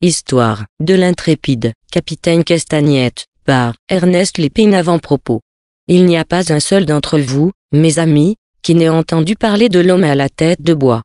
Histoire de l'intrépide, capitaine Castagnette, par Ernest Lépine avant propos. Il n'y a pas un seul d'entre vous, mes amis, qui n'ait entendu parler de l'homme à la tête de bois.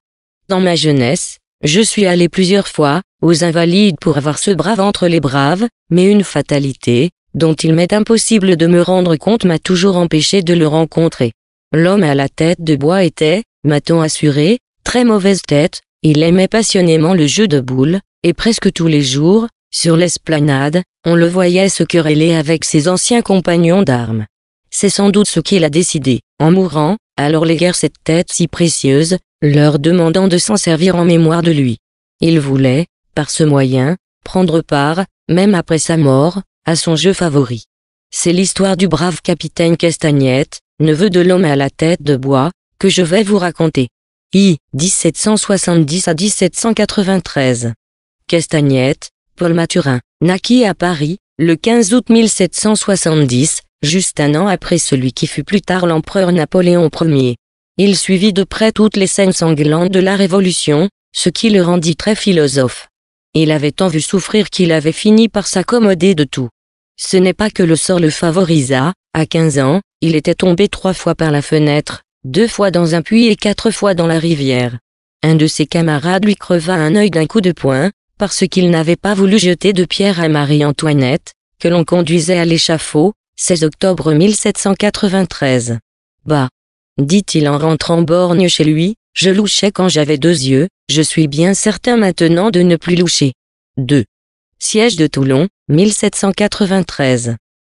Dans ma jeunesse, je suis allé plusieurs fois, aux Invalides pour avoir ce brave entre les braves, mais une fatalité, dont il m'est impossible de me rendre compte m'a toujours empêché de le rencontrer. L'homme à la tête de bois était, m'a-t-on assuré, très mauvaise tête, il aimait passionnément le jeu de boules, et presque tous les jours, sur l'esplanade, on le voyait se quereller avec ses anciens compagnons d'armes. C'est sans doute ce qu'il a décidé, en mourant, alors les guerres cette tête si précieuse, leur demandant de s'en servir en mémoire de lui. Il voulait, par ce moyen, prendre part, même après sa mort, à son jeu favori. C'est l'histoire du brave capitaine Castagnette, neveu de l'homme à la tête de bois, que je vais vous raconter. I. 1770 à 1793. Castagnette, Paul Mathurin, naquit à Paris, le 15 août 1770, juste un an après celui qui fut plus tard l'empereur Napoléon Ier. Il suivit de près toutes les scènes sanglantes de la Révolution, ce qui le rendit très philosophe. Il avait tant vu souffrir qu'il avait fini par s'accommoder de tout. Ce n'est pas que le sort le favorisa, à 15 ans, il était tombé trois fois par la fenêtre, deux fois dans un puits et quatre fois dans la rivière. Un de ses camarades lui creva un œil d'un coup de poing, parce qu'il n'avait pas voulu jeter de pierre à Marie-Antoinette, que l'on conduisait à l'échafaud, 16 octobre 1793. Bah, dit-il en rentrant borgne chez lui, je louchais quand j'avais deux yeux, je suis bien certain maintenant de ne plus loucher. 2. Siège de Toulon, 1793.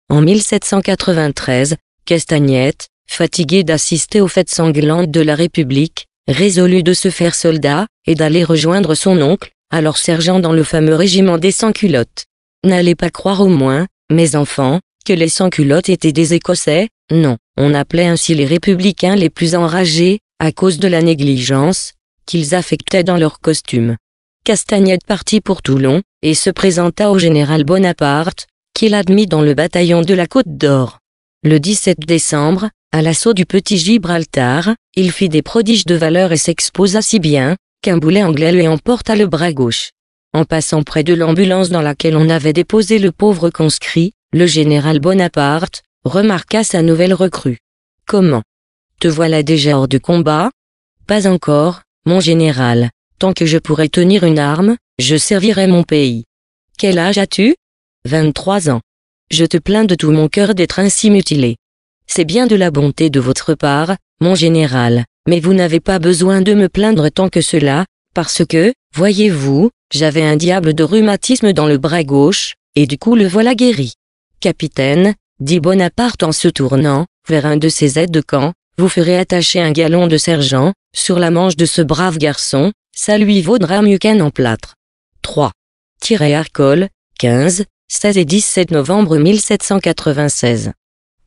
En 1793, Castagnette, fatigué d'assister aux fêtes sanglantes de la République, résolut de se faire soldat et d'aller rejoindre son oncle, alors sergent dans le fameux régiment des sans-culottes. N'allez pas croire au moins, mes enfants, que les sans-culottes étaient des Écossais, non, on appelait ainsi les républicains les plus enragés, à cause de la négligence, qu'ils affectaient dans leurs costumes. Castagnette partit pour Toulon, et se présenta au général Bonaparte, qu'il admit dans le bataillon de la Côte d'Or. Le 17 décembre, à l'assaut du petit Gibraltar, il fit des prodiges de valeur et s'exposa si bien, boulet anglais lui emporta le bras gauche. En passant près de l'ambulance dans laquelle on avait déposé le pauvre conscrit, le général Bonaparte remarqua sa nouvelle recrue. Comment Te voilà déjà hors du combat Pas encore, mon général. Tant que je pourrai tenir une arme, je servirai mon pays. Quel âge as-tu 23 ans. Je te plains de tout mon cœur d'être ainsi mutilé. C'est bien de la bonté de votre part, mon général, mais vous n'avez pas besoin de me plaindre tant que cela, parce que, voyez-vous, j'avais un diable de rhumatisme dans le bras gauche, et du coup le voilà guéri. Capitaine, dit Bonaparte en se tournant, vers un de ses aides-de-camp, vous ferez attacher un galon de sergent, sur la manche de ce brave garçon, ça lui vaudra mieux qu'un emplâtre. plâtre. 3. Tiré Arcole, 15, 16 et 17 novembre 1796.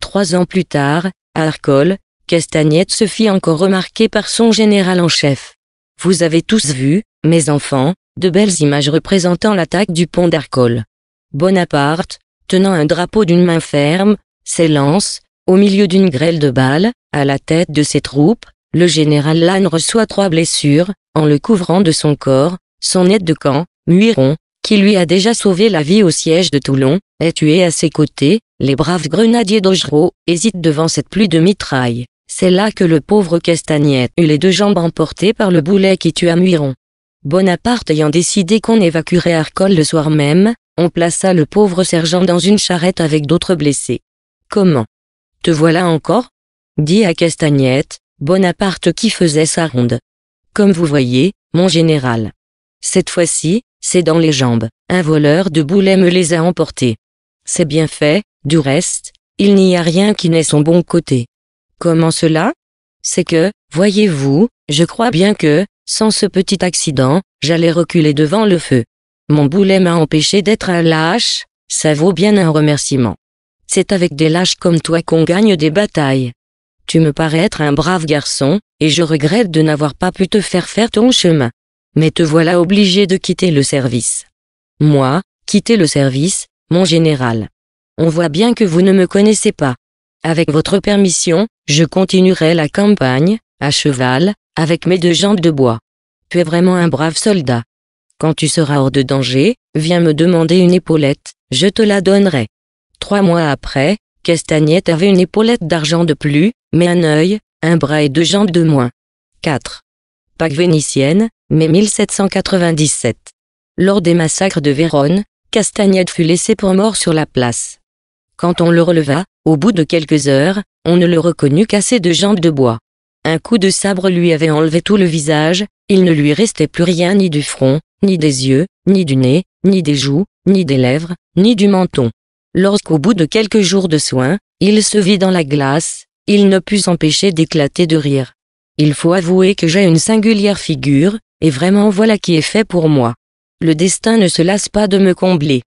Trois ans plus tard, Arcole, Castagnette se fit encore remarquer par son général en chef. Vous avez tous vu, mes enfants, de belles images représentant l'attaque du pont d'Arcole. Bonaparte, tenant un drapeau d'une main ferme, s'élance, au milieu d'une grêle de balles, à la tête de ses troupes, le général Lannes reçoit trois blessures, en le couvrant de son corps, son aide de camp, Muiron, qui lui a déjà sauvé la vie au siège de Toulon, est tué à ses côtés, les braves grenadiers d'Augereau hésitent devant cette pluie de mitraille. C'est là que le pauvre Castagnette eut les deux jambes emportées par le boulet qui tua Muiron. Bonaparte ayant décidé qu'on évacuerait Arcole le soir même, on plaça le pauvre sergent dans une charrette avec d'autres blessés. Comment Te voilà encore dit à Castagnette, Bonaparte qui faisait sa ronde. Comme vous voyez, mon général. Cette fois-ci, c'est dans les jambes, un voleur de boulet me les a emportés. C'est bien fait, du reste, il n'y a rien qui n'ait son bon côté. Comment cela C'est que, voyez-vous, je crois bien que, sans ce petit accident, j'allais reculer devant le feu. Mon boulet m'a empêché d'être un lâche, ça vaut bien un remerciement. C'est avec des lâches comme toi qu'on gagne des batailles. Tu me parais être un brave garçon, et je regrette de n'avoir pas pu te faire faire ton chemin. Mais te voilà obligé de quitter le service. Moi, quitter le service, mon général. On voit bien que vous ne me connaissez pas. Avec votre permission, je continuerai la campagne, à cheval, avec mes deux jambes de bois. Tu es vraiment un brave soldat. Quand tu seras hors de danger, viens me demander une épaulette, je te la donnerai. Trois mois après, Castagnette avait une épaulette d'argent de plus, mais un œil, un bras et deux jambes de moins. 4. Pâques vénitienne, mai 1797. Lors des massacres de Vérone, Castagnette fut laissé pour mort sur la place. Quand on le releva, au bout de quelques heures, on ne le reconnut qu'à ses deux jambes de bois. Un coup de sabre lui avait enlevé tout le visage, il ne lui restait plus rien ni du front, ni des yeux, ni du nez, ni des joues, ni des lèvres, ni du menton. Lorsqu'au bout de quelques jours de soins, il se vit dans la glace, il ne put s'empêcher d'éclater de rire. Il faut avouer que j'ai une singulière figure, et vraiment voilà qui est fait pour moi. Le destin ne se lasse pas de me combler.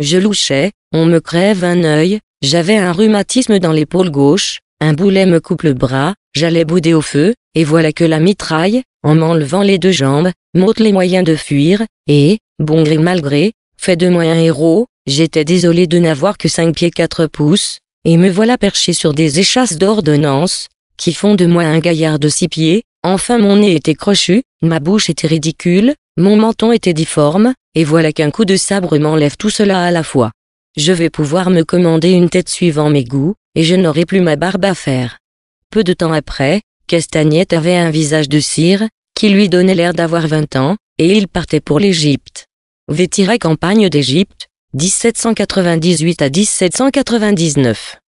Je louchais, on me crève un œil, j'avais un rhumatisme dans l'épaule gauche, un boulet me coupe le bras, j'allais bouder au feu, et voilà que la mitraille, en m'enlevant les deux jambes, m'ôte les moyens de fuir, et, bon gré malgré, fait de moi un héros, j'étais désolé de n'avoir que cinq pieds quatre pouces, et me voilà perché sur des échasses d'ordonnance, qui font de moi un gaillard de six pieds, enfin mon nez était crochu, ma bouche était ridicule, mon menton était difforme, et voilà qu'un coup de sabre m'enlève tout cela à la fois. Je vais pouvoir me commander une tête suivant mes goûts, et je n'aurai plus ma barbe à faire. Peu de temps après, Castagnette avait un visage de cire, qui lui donnait l'air d'avoir vingt ans, et il partait pour l'Égypte. Vétira campagne d'Égypte, 1798 à 1799.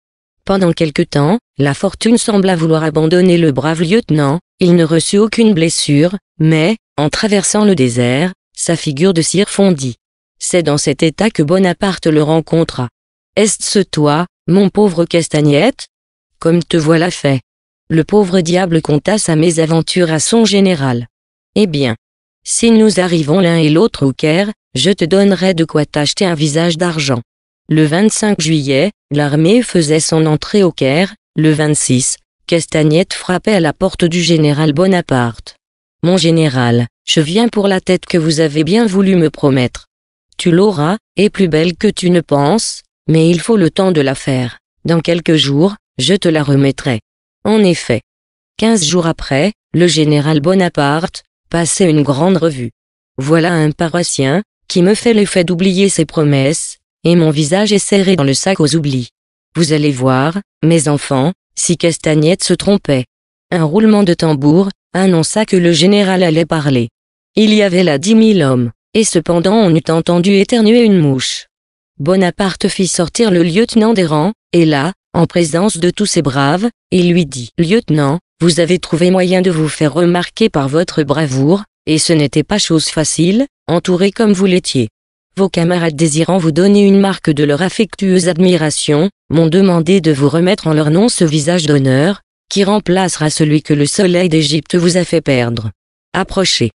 Pendant quelque temps, la fortune sembla vouloir abandonner le brave lieutenant, il ne reçut aucune blessure, mais, en traversant le désert, sa figure de cire fondit. C'est dans cet état que Bonaparte le rencontra. Est ce toi, mon pauvre Castagnette? Comme te voilà fait. Le pauvre diable conta sa mésaventure à son général. Eh bien. Si nous arrivons l'un et l'autre au Caire, je te donnerai de quoi t'acheter un visage d'argent. Le 25 juillet, l'armée faisait son entrée au Caire, le 26, Castagnette frappait à la porte du général Bonaparte. Mon général, je viens pour la tête que vous avez bien voulu me promettre. Tu l'auras, et plus belle que tu ne penses, mais il faut le temps de la faire. Dans quelques jours, je te la remettrai. En effet. Quinze jours après, le général Bonaparte, passait une grande revue. Voilà un paroissien, qui me fait l'effet d'oublier ses promesses, et mon visage est serré dans le sac aux oublis. Vous allez voir, mes enfants, si Castagnette se trompait. Un roulement de tambour, annonça que le général allait parler. Il y avait là dix mille hommes, et cependant on eût entendu éternuer une mouche. Bonaparte fit sortir le lieutenant des rangs, et là, en présence de tous ces braves, il lui dit « Lieutenant, vous avez trouvé moyen de vous faire remarquer par votre bravoure, et ce n'était pas chose facile, entouré comme vous l'étiez. Vos camarades désirant vous donner une marque de leur affectueuse admiration, m'ont demandé de vous remettre en leur nom ce visage d'honneur, qui remplacera celui que le soleil d'Égypte vous a fait perdre. Approchez.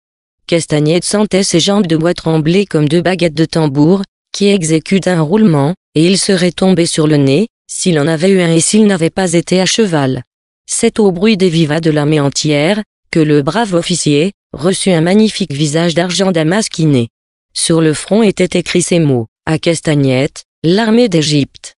Castagnette sentait ses jambes de bois trembler comme deux baguettes de tambour, qui exécutent un roulement, et il serait tombé sur le nez, s'il en avait eu un et s'il n'avait pas été à cheval. C'est au bruit des vivats de l'armée entière, que le brave officier, reçut un magnifique visage d'argent damasquiné. Sur le front étaient écrits ces mots, à Castagnette, l'armée d'Égypte.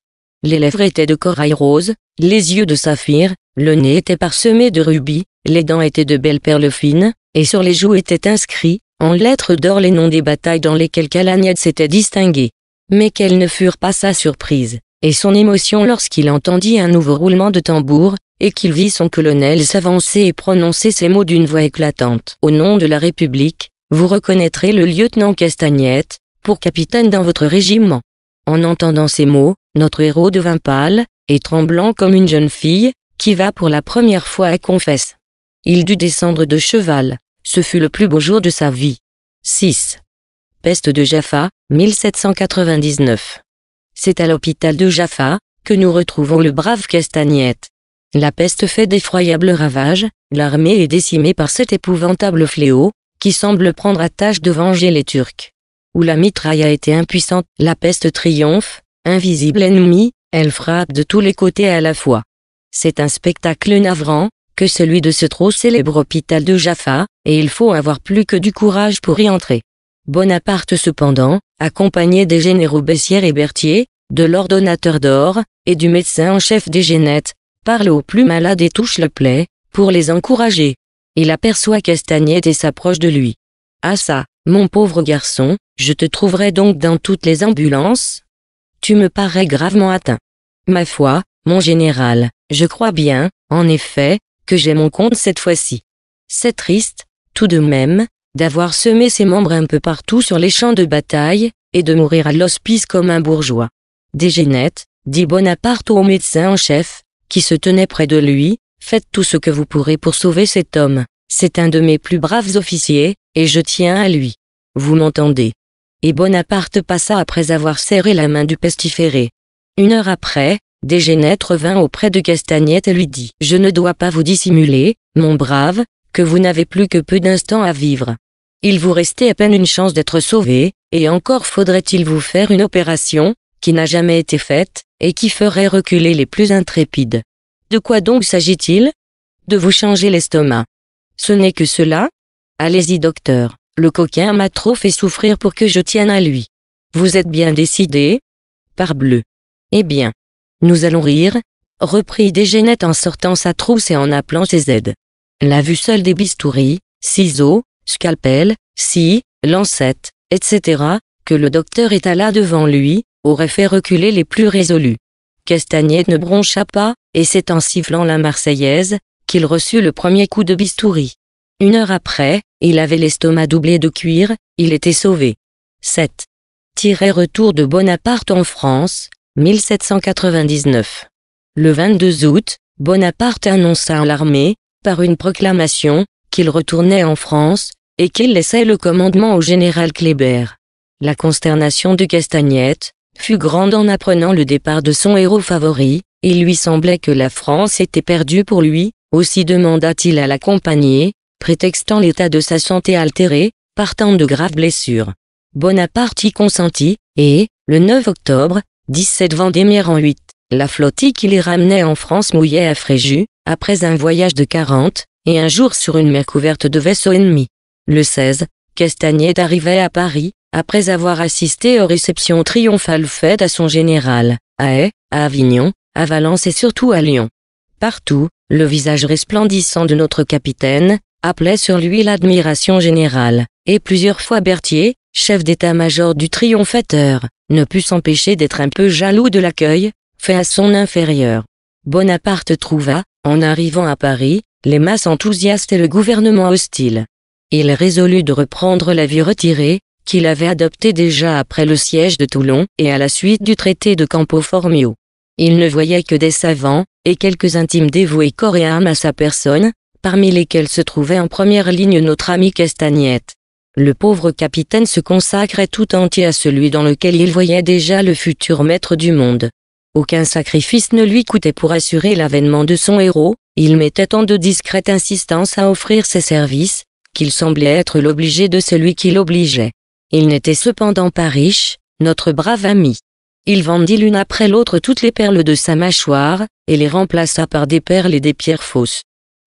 Les lèvres étaient de corail rose, les yeux de saphir, le nez était parsemé de rubis, les dents étaient de belles perles fines, et sur les joues étaient inscrits, en lettres d'or les noms des batailles dans lesquelles Calagnette s'était distingué. Mais quelles ne furent pas sa surprise, et son émotion lorsqu'il entendit un nouveau roulement de tambour, et qu'il vit son colonel s'avancer et prononcer ces mots d'une voix éclatante. Au nom de la République, vous reconnaîtrez le lieutenant Castagnette, pour capitaine dans votre régiment. En entendant ces mots, notre héros devint pâle, et tremblant comme une jeune fille, qui va pour la première fois à confesse. Il dut descendre de cheval, ce fut le plus beau jour de sa vie. 6. Peste de Jaffa, 1799. C'est à l'hôpital de Jaffa, que nous retrouvons le brave Castagnette. La peste fait d'effroyables ravages, l'armée est décimée par cet épouvantable fléau, qui semble prendre à tâche de venger les Turcs. Où la mitraille a été impuissante, la peste triomphe, invisible ennemi, elle frappe de tous les côtés à la fois. C'est un spectacle navrant, que celui de ce trop célèbre hôpital de Jaffa, et il faut avoir plus que du courage pour y entrer. Bonaparte cependant, accompagné des généraux Bessières et Berthier, de l'ordonnateur d'or, et du médecin en chef des Génettes, parle aux plus malades et touche le plaie, pour les encourager. Il aperçoit Castagnette et s'approche de lui. Ah ça, mon pauvre garçon, je te trouverai donc dans toutes les ambulances, tu me parais gravement atteint. Ma foi, mon général, je crois bien, en effet, que j'ai mon compte cette fois-ci. C'est triste, tout de même, d'avoir semé ses membres un peu partout sur les champs de bataille, et de mourir à l'hospice comme un bourgeois. Déjeunette, dit Bonaparte au médecin en chef, qui se tenait près de lui, faites tout ce que vous pourrez pour sauver cet homme. C'est un de mes plus braves officiers, et je tiens à lui. Vous m'entendez et Bonaparte passa après avoir serré la main du pestiféré. Une heure après, Dégénètre revint auprès de Castagnette et lui dit « Je ne dois pas vous dissimuler, mon brave, que vous n'avez plus que peu d'instants à vivre. Il vous restait à peine une chance d'être sauvé, et encore faudrait-il vous faire une opération, qui n'a jamais été faite, et qui ferait reculer les plus intrépides. De quoi donc s'agit-il De vous changer l'estomac. Ce n'est que cela Allez-y docteur. Le coquin m'a trop fait souffrir pour que je tienne à lui. Vous êtes bien décidé Parbleu. Eh bien. Nous allons rire, reprit Dégénette en sortant sa trousse et en appelant ses aides. La vue seule des bistouris, ciseaux, scalpels, scie, lancettes, etc., que le docteur étala devant lui, aurait fait reculer les plus résolus. Castagnette ne broncha pas, et c'est en sifflant la Marseillaise, qu'il reçut le premier coup de bistouri. Une heure après, il avait l'estomac doublé de cuir, il était sauvé. 7. retour de Bonaparte en France, 1799. Le 22 août, Bonaparte annonça à l'armée, par une proclamation, qu'il retournait en France, et qu'il laissait le commandement au général Kléber. La consternation de Castagnette fut grande en apprenant le départ de son héros favori, il lui semblait que la France était perdue pour lui, aussi demanda-t-il à l'accompagner, prétextant l'état de sa santé altérée, partant de graves blessures. Bonaparte y consentit, et, le 9 octobre, 17 Vendémiaire en 8, la flottille qui les ramenait en France mouillait à Fréjus, après un voyage de 40, et un jour sur une mer couverte de vaisseaux ennemis. Le 16, Castagnet arrivait à Paris, après avoir assisté aux réceptions triomphales faites à son général, à Aix, à Avignon, à Valence et surtout à Lyon. Partout, le visage resplendissant de notre capitaine, appelait sur lui l'admiration générale, et plusieurs fois Berthier, chef d'état-major du triomphateur, ne put s'empêcher d'être un peu jaloux de l'accueil, fait à son inférieur. Bonaparte trouva, en arrivant à Paris, les masses enthousiastes et le gouvernement hostile. Il résolut de reprendre la vie retirée, qu'il avait adoptée déjà après le siège de Toulon et à la suite du traité de Campo Formio. Il ne voyait que des savants, et quelques intimes dévoués coréens à sa personne, parmi lesquels se trouvait en première ligne notre ami Castagnette. Le pauvre capitaine se consacrait tout entier à celui dans lequel il voyait déjà le futur maître du monde. Aucun sacrifice ne lui coûtait pour assurer l'avènement de son héros, il mettait tant de discrète insistance à offrir ses services, qu'il semblait être l'obligé de celui qui l'obligeait. Il n'était cependant pas riche, notre brave ami. Il vendit l'une après l'autre toutes les perles de sa mâchoire, et les remplaça par des perles et des pierres fausses.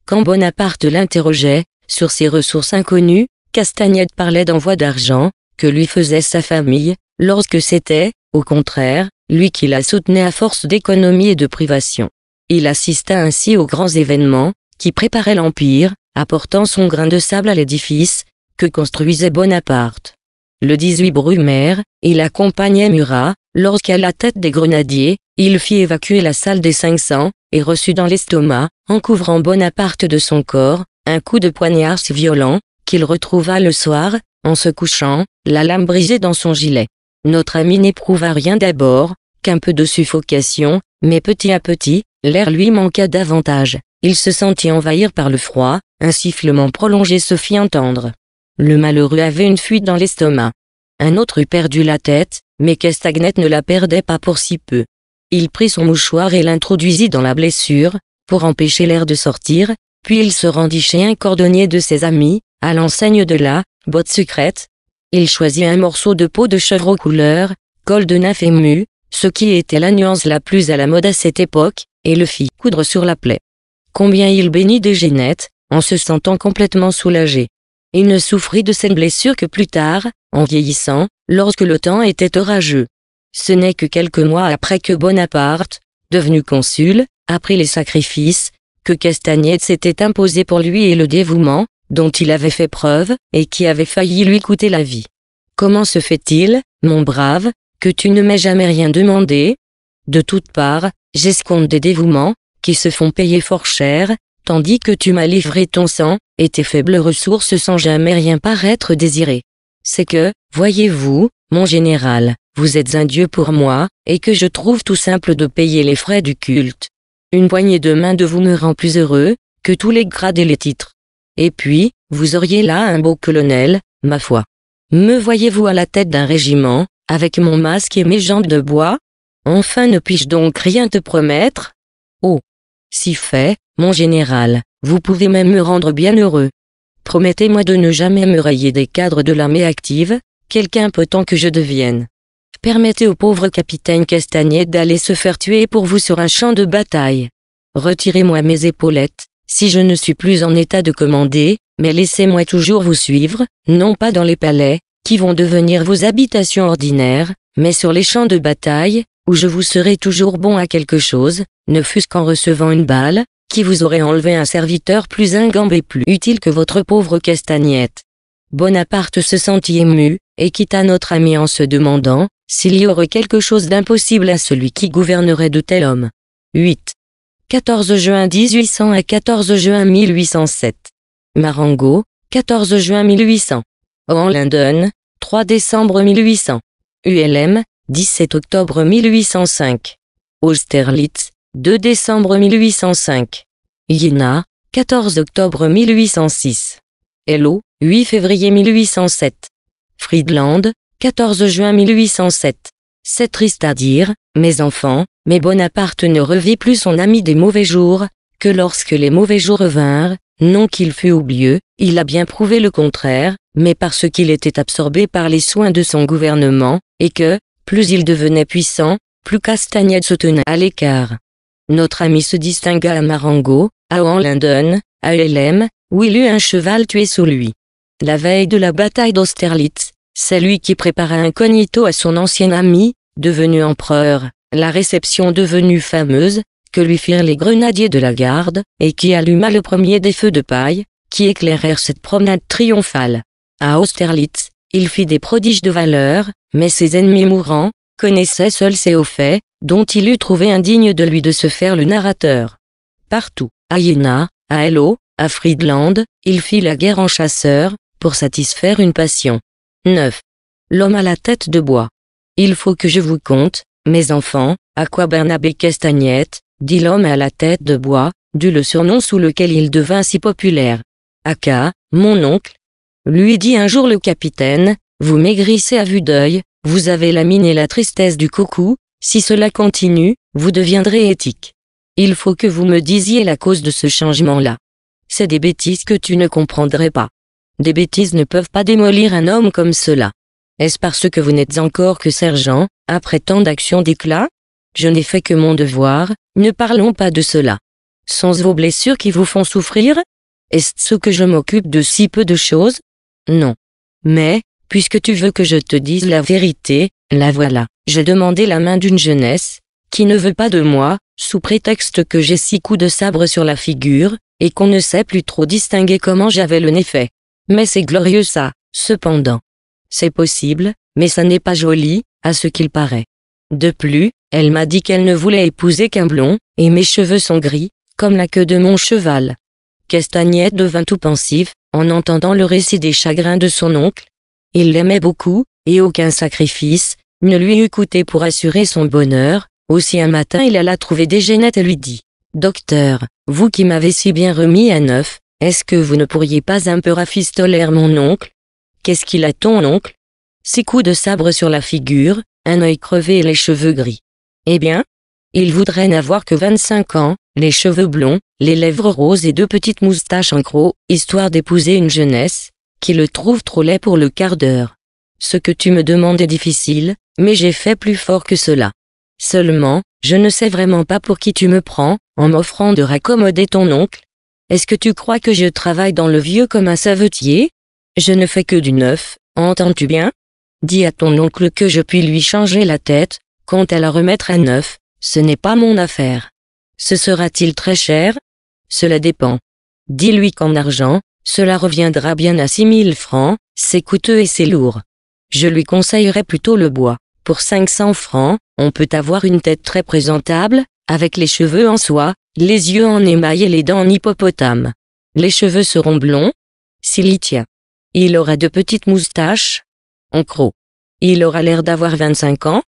Quand Bonaparte l'interrogeait, sur ses ressources inconnues, Castagnette parlait d'envoi d'argent, que lui faisait sa famille, lorsque c'était, au contraire, lui qui la soutenait à force d'économie et de privation. Il assista ainsi aux grands événements, qui préparaient l'Empire, apportant son grain de sable à l'édifice, que construisait Bonaparte. Le 18 Brumaire, il accompagnait Murat, lorsqu'à la tête des grenadiers, il fit évacuer la salle des 500, et reçut dans l'estomac, en couvrant Bonaparte de son corps, un coup de poignard si violent, qu'il retrouva le soir, en se couchant, la lame brisée dans son gilet. Notre ami n'éprouva rien d'abord, qu'un peu de suffocation, mais petit à petit, l'air lui manqua davantage. Il se sentit envahir par le froid, un sifflement prolongé se fit entendre. Le malheureux avait une fuite dans l'estomac. Un autre eût perdu la tête, mais Castagnette ne la perdait pas pour si peu. Il prit son mouchoir et l'introduisit dans la blessure, pour empêcher l'air de sortir, puis il se rendit chez un cordonnier de ses amis, à l'enseigne de la « botte secrète ». Il choisit un morceau de peau de chevreau couleur col de naf et ce qui était la nuance la plus à la mode à cette époque, et le fit coudre sur la plaie. Combien il bénit des Génettes, en se sentant complètement soulagé. Il ne souffrit de cette blessure que plus tard, en vieillissant, lorsque le temps était orageux. Ce n'est que quelques mois après que Bonaparte, devenu consul, a pris les sacrifices, que Castagnette s'était imposé pour lui et le dévouement, dont il avait fait preuve, et qui avait failli lui coûter la vie. Comment se fait-il, mon brave, que tu ne m'aies jamais rien demandé? De toutes parts, j'escompte des dévouements, qui se font payer fort cher, tandis que tu m'as livré ton sang, et tes faibles ressources sans jamais rien paraître désiré. C'est que, voyez-vous, mon général, vous êtes un Dieu pour moi, et que je trouve tout simple de payer les frais du culte. Une poignée de main de vous me rend plus heureux, que tous les grades et les titres. Et puis, vous auriez là un beau colonel, ma foi. Me voyez-vous à la tête d'un régiment, avec mon masque et mes jambes de bois Enfin ne puis-je donc rien te promettre Oh Si fait, mon général, vous pouvez même me rendre bien heureux. Promettez-moi de ne jamais me rayer des cadres de l'armée active, quelqu'un peut tant que je devienne. Permettez au pauvre capitaine Castagnette d'aller se faire tuer pour vous sur un champ de bataille. Retirez-moi mes épaulettes, si je ne suis plus en état de commander, mais laissez-moi toujours vous suivre, non pas dans les palais, qui vont devenir vos habitations ordinaires, mais sur les champs de bataille, où je vous serai toujours bon à quelque chose, ne fût-ce qu'en recevant une balle, qui vous aurait enlevé un serviteur plus ingambe et plus utile que votre pauvre castagnette. Bonaparte se sentit ému, et quitta notre ami en se demandant, s'il y aurait quelque chose d'impossible à celui qui gouvernerait de tel homme. 8. 14 juin 1800 à 14 juin 1807. Marango, 14 juin 1800. En 3 décembre 1800. ULM, 17 octobre 1805. Austerlitz, 2 décembre 1805. Jena, 14 octobre 1806. Hello, 8 février 1807. Friedland, 14 juin 1807. C'est triste à dire, mes enfants, mais Bonaparte ne revit plus son ami des mauvais jours, que lorsque les mauvais jours revinrent, non qu'il fût oublieux, il a bien prouvé le contraire, mais parce qu'il était absorbé par les soins de son gouvernement, et que, plus il devenait puissant, plus Castagnette se tenait à l'écart. Notre ami se distingua à Marengo, à Hohenlinden, à LM, où il eut un cheval tué sous lui. La veille de la bataille d'Austerlitz, c'est lui qui prépara incognito à son ancien ami, devenu empereur, la réception devenue fameuse, que lui firent les grenadiers de la garde, et qui alluma le premier des feux de paille, qui éclairèrent cette promenade triomphale. À Austerlitz, il fit des prodiges de valeur, mais ses ennemis mourants, connaissaient seuls ces hauts faits, dont il eût trouvé indigne de lui de se faire le narrateur. Partout, à Iéna, à Hello, à Friedland, il fit la guerre en chasseur, pour satisfaire une passion. 9. L'homme à la tête de bois. Il faut que je vous conte, mes enfants, à quoi Bernabé Castagnette, dit l'homme à la tête de bois, dut le surnom sous lequel il devint si populaire. Aka, mon oncle, lui dit un jour le capitaine, vous maigrissez à vue d'œil, vous avez la mine et la tristesse du coucou, si cela continue, vous deviendrez éthique. Il faut que vous me disiez la cause de ce changement-là c'est des bêtises que tu ne comprendrais pas. Des bêtises ne peuvent pas démolir un homme comme cela. Est-ce parce que vous n'êtes encore que sergent, après tant d'actions d'éclat Je n'ai fait que mon devoir, ne parlons pas de cela. Sans vos blessures qui vous font souffrir Est-ce que je m'occupe de si peu de choses Non. Mais, puisque tu veux que je te dise la vérité, la voilà. J'ai demandé la main d'une jeunesse, qui ne veut pas de moi, sous prétexte que j'ai six coups de sabre sur la figure, et qu'on ne sait plus trop distinguer comment j'avais le nez fait. Mais c'est glorieux ça, cependant. C'est possible, mais ça n'est pas joli, à ce qu'il paraît. De plus, elle m'a dit qu'elle ne voulait épouser qu'un blond, et mes cheveux sont gris, comme la queue de mon cheval. Castagnette devint tout pensif, en entendant le récit des chagrins de son oncle. Il l'aimait beaucoup, et aucun sacrifice, ne lui eût coûté pour assurer son bonheur. Aussi un matin il alla trouver gênettes et lui dit Docteur, vous qui m'avez si bien remis à neuf, est-ce que vous ne pourriez pas un peu rafistoler mon oncle Qu'est-ce qu'il a ton oncle Six coups de sabre sur la figure, un œil crevé et les cheveux gris. Eh bien Il voudrait n'avoir que vingt-cinq ans, les cheveux blonds, les lèvres roses et deux petites moustaches en croc, histoire d'épouser une jeunesse, qui le trouve trop laid pour le quart d'heure. Ce que tu me demandes est difficile, mais j'ai fait plus fort que cela. Seulement, je ne sais vraiment pas pour qui tu me prends, en m'offrant de raccommoder ton oncle. Est-ce que tu crois que je travaille dans le vieux comme un savetier Je ne fais que du neuf, entends-tu bien Dis à ton oncle que je puis lui changer la tête, quant à la remettre à neuf, ce n'est pas mon affaire. Ce sera-t-il très cher Cela dépend. Dis-lui qu'en argent, cela reviendra bien à six mille francs, c'est coûteux et c'est lourd. Je lui conseillerais plutôt le bois. Pour 500 francs, on peut avoir une tête très présentable, avec les cheveux en soie, les yeux en émail et les dents en hippopotame. Les cheveux seront blonds, s'il y tient. Il aura de petites moustaches, en croc. Il aura l'air d'avoir 25 ans,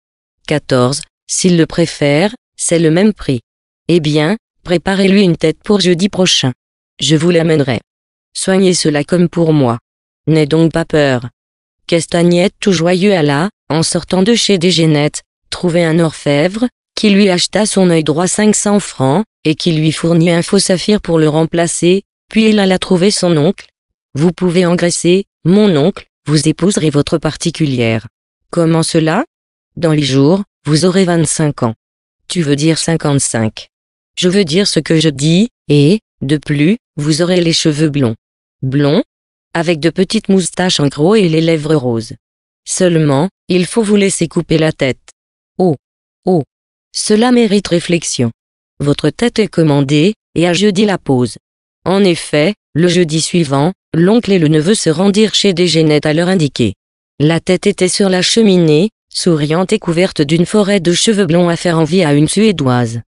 14, s'il le préfère, c'est le même prix. Eh bien, préparez-lui une tête pour jeudi prochain. Je vous l'amènerai. Soignez cela comme pour moi. N'aie donc pas peur. Castagnette tout joyeux alla, en sortant de chez Desgenettes, trouver un orfèvre, qui lui acheta son œil droit 500 francs, et qui lui fournit un faux saphir pour le remplacer, puis il alla trouver son oncle. Vous pouvez engraisser, mon oncle, vous épouserez votre particulière. Comment cela? Dans les jours, vous aurez 25 ans. Tu veux dire 55. Je veux dire ce que je dis, et, de plus, vous aurez les cheveux blonds. Blonds, avec de petites moustaches en gros et les lèvres roses. Seulement, il faut vous laisser couper la tête. Oh. Oh. Cela mérite réflexion. Votre tête est commandée, et à jeudi la pause. En effet, le jeudi suivant, l'oncle et le neveu se rendirent chez Desgenettes à l'heure indiquée. La tête était sur la cheminée, souriante et couverte d'une forêt de cheveux blonds à faire envie à une Suédoise.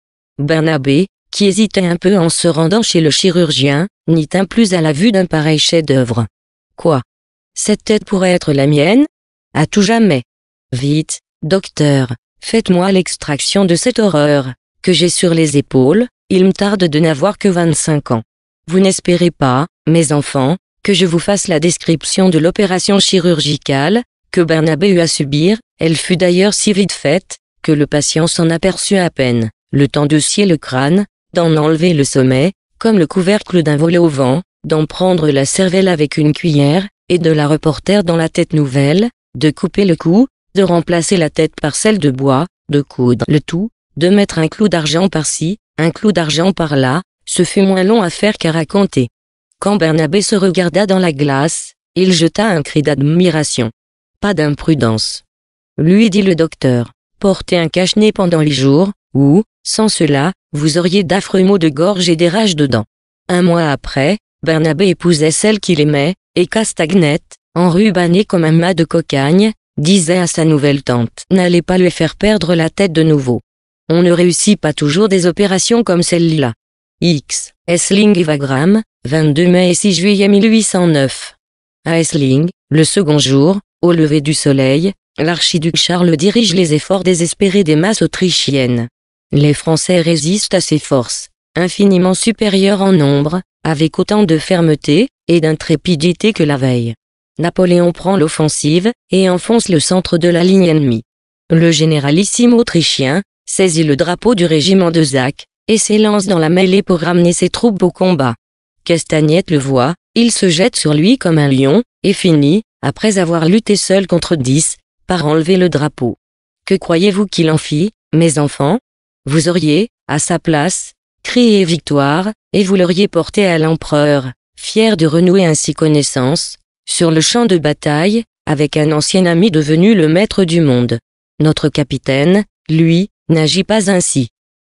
Bernabé, qui hésitait un peu en se rendant chez le chirurgien, n'y tint plus à la vue d'un pareil chef-d'œuvre. Quoi Cette tête pourrait être la mienne À tout jamais. Vite, docteur, faites-moi l'extraction de cette horreur que j'ai sur les épaules, il me tarde de n'avoir que 25 ans. Vous n'espérez pas, mes enfants, que je vous fasse la description de l'opération chirurgicale que Bernabé eut à subir, elle fut d'ailleurs si vite faite que le patient s'en aperçut à peine, le temps de scier le crâne, d'en enlever le sommet, comme le couvercle d'un volet au vent, d'en prendre la cervelle avec une cuillère, et de la reporter dans la tête nouvelle, de couper le cou, de remplacer la tête par celle de bois, de coudre le tout, de mettre un clou d'argent par-ci, un clou d'argent par-là, ce fut moins long à faire qu'à raconter. Quand Bernabé se regarda dans la glace, il jeta un cri d'admiration. Pas d'imprudence. Lui dit le docteur, portez un cache-nez pendant les jours, ou, sans cela, vous auriez d'affreux maux de gorge et des rages de dents. Un mois après, Bernabé épousait celle qu'il aimait, et Castagnette, enrubanné comme un mât de cocagne, disait à sa nouvelle tante « N'allez pas lui faire perdre la tête de nouveau. On ne réussit pas toujours des opérations comme celle-là. » X. Essling et Wagram, 22 mai et 6 juillet 1809. À Essling, le second jour, au lever du soleil, l'archiduc Charles dirige les efforts désespérés des masses autrichiennes. Les Français résistent à ses forces, infiniment supérieures en nombre, avec autant de fermeté et d'intrépidité que la veille. Napoléon prend l'offensive et enfonce le centre de la ligne ennemie. Le généralissime autrichien saisit le drapeau du régiment de Zach et s'élance dans la mêlée pour ramener ses troupes au combat. Castagnette le voit, il se jette sur lui comme un lion et finit, après avoir lutté seul contre dix, par enlever le drapeau. Que croyez-vous qu'il en fit, mes enfants Vous auriez, à sa place, et victoire, et vous l'auriez porté à l'empereur, fier de renouer ainsi connaissance, sur le champ de bataille, avec un ancien ami devenu le maître du monde. Notre capitaine, lui, n'agit pas ainsi.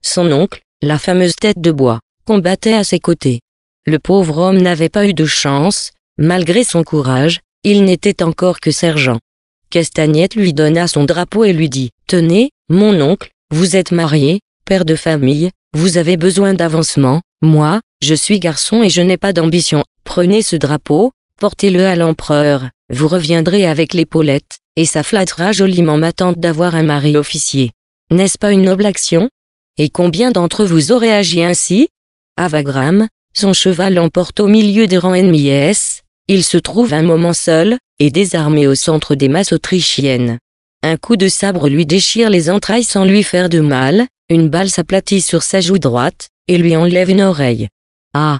Son oncle, la fameuse tête de bois, combattait à ses côtés. Le pauvre homme n'avait pas eu de chance, malgré son courage, il n'était encore que sergent. Castagnette lui donna son drapeau et lui dit, Tenez, mon oncle, vous êtes marié, père de famille, vous avez besoin d'avancement, moi, je suis garçon et je n'ai pas d'ambition. Prenez ce drapeau, portez-le à l'empereur, vous reviendrez avec l'épaulette, et ça flattera joliment ma tante d'avoir un mari officier. N'est-ce pas une noble action Et combien d'entre vous auraient agi ainsi Avagram, son cheval l'emporte au milieu des rangs ennemis. Il se trouve un moment seul, et désarmé au centre des masses autrichiennes. Un coup de sabre lui déchire les entrailles sans lui faire de mal, une balle s'aplatit sur sa joue droite, et lui enlève une oreille. Ah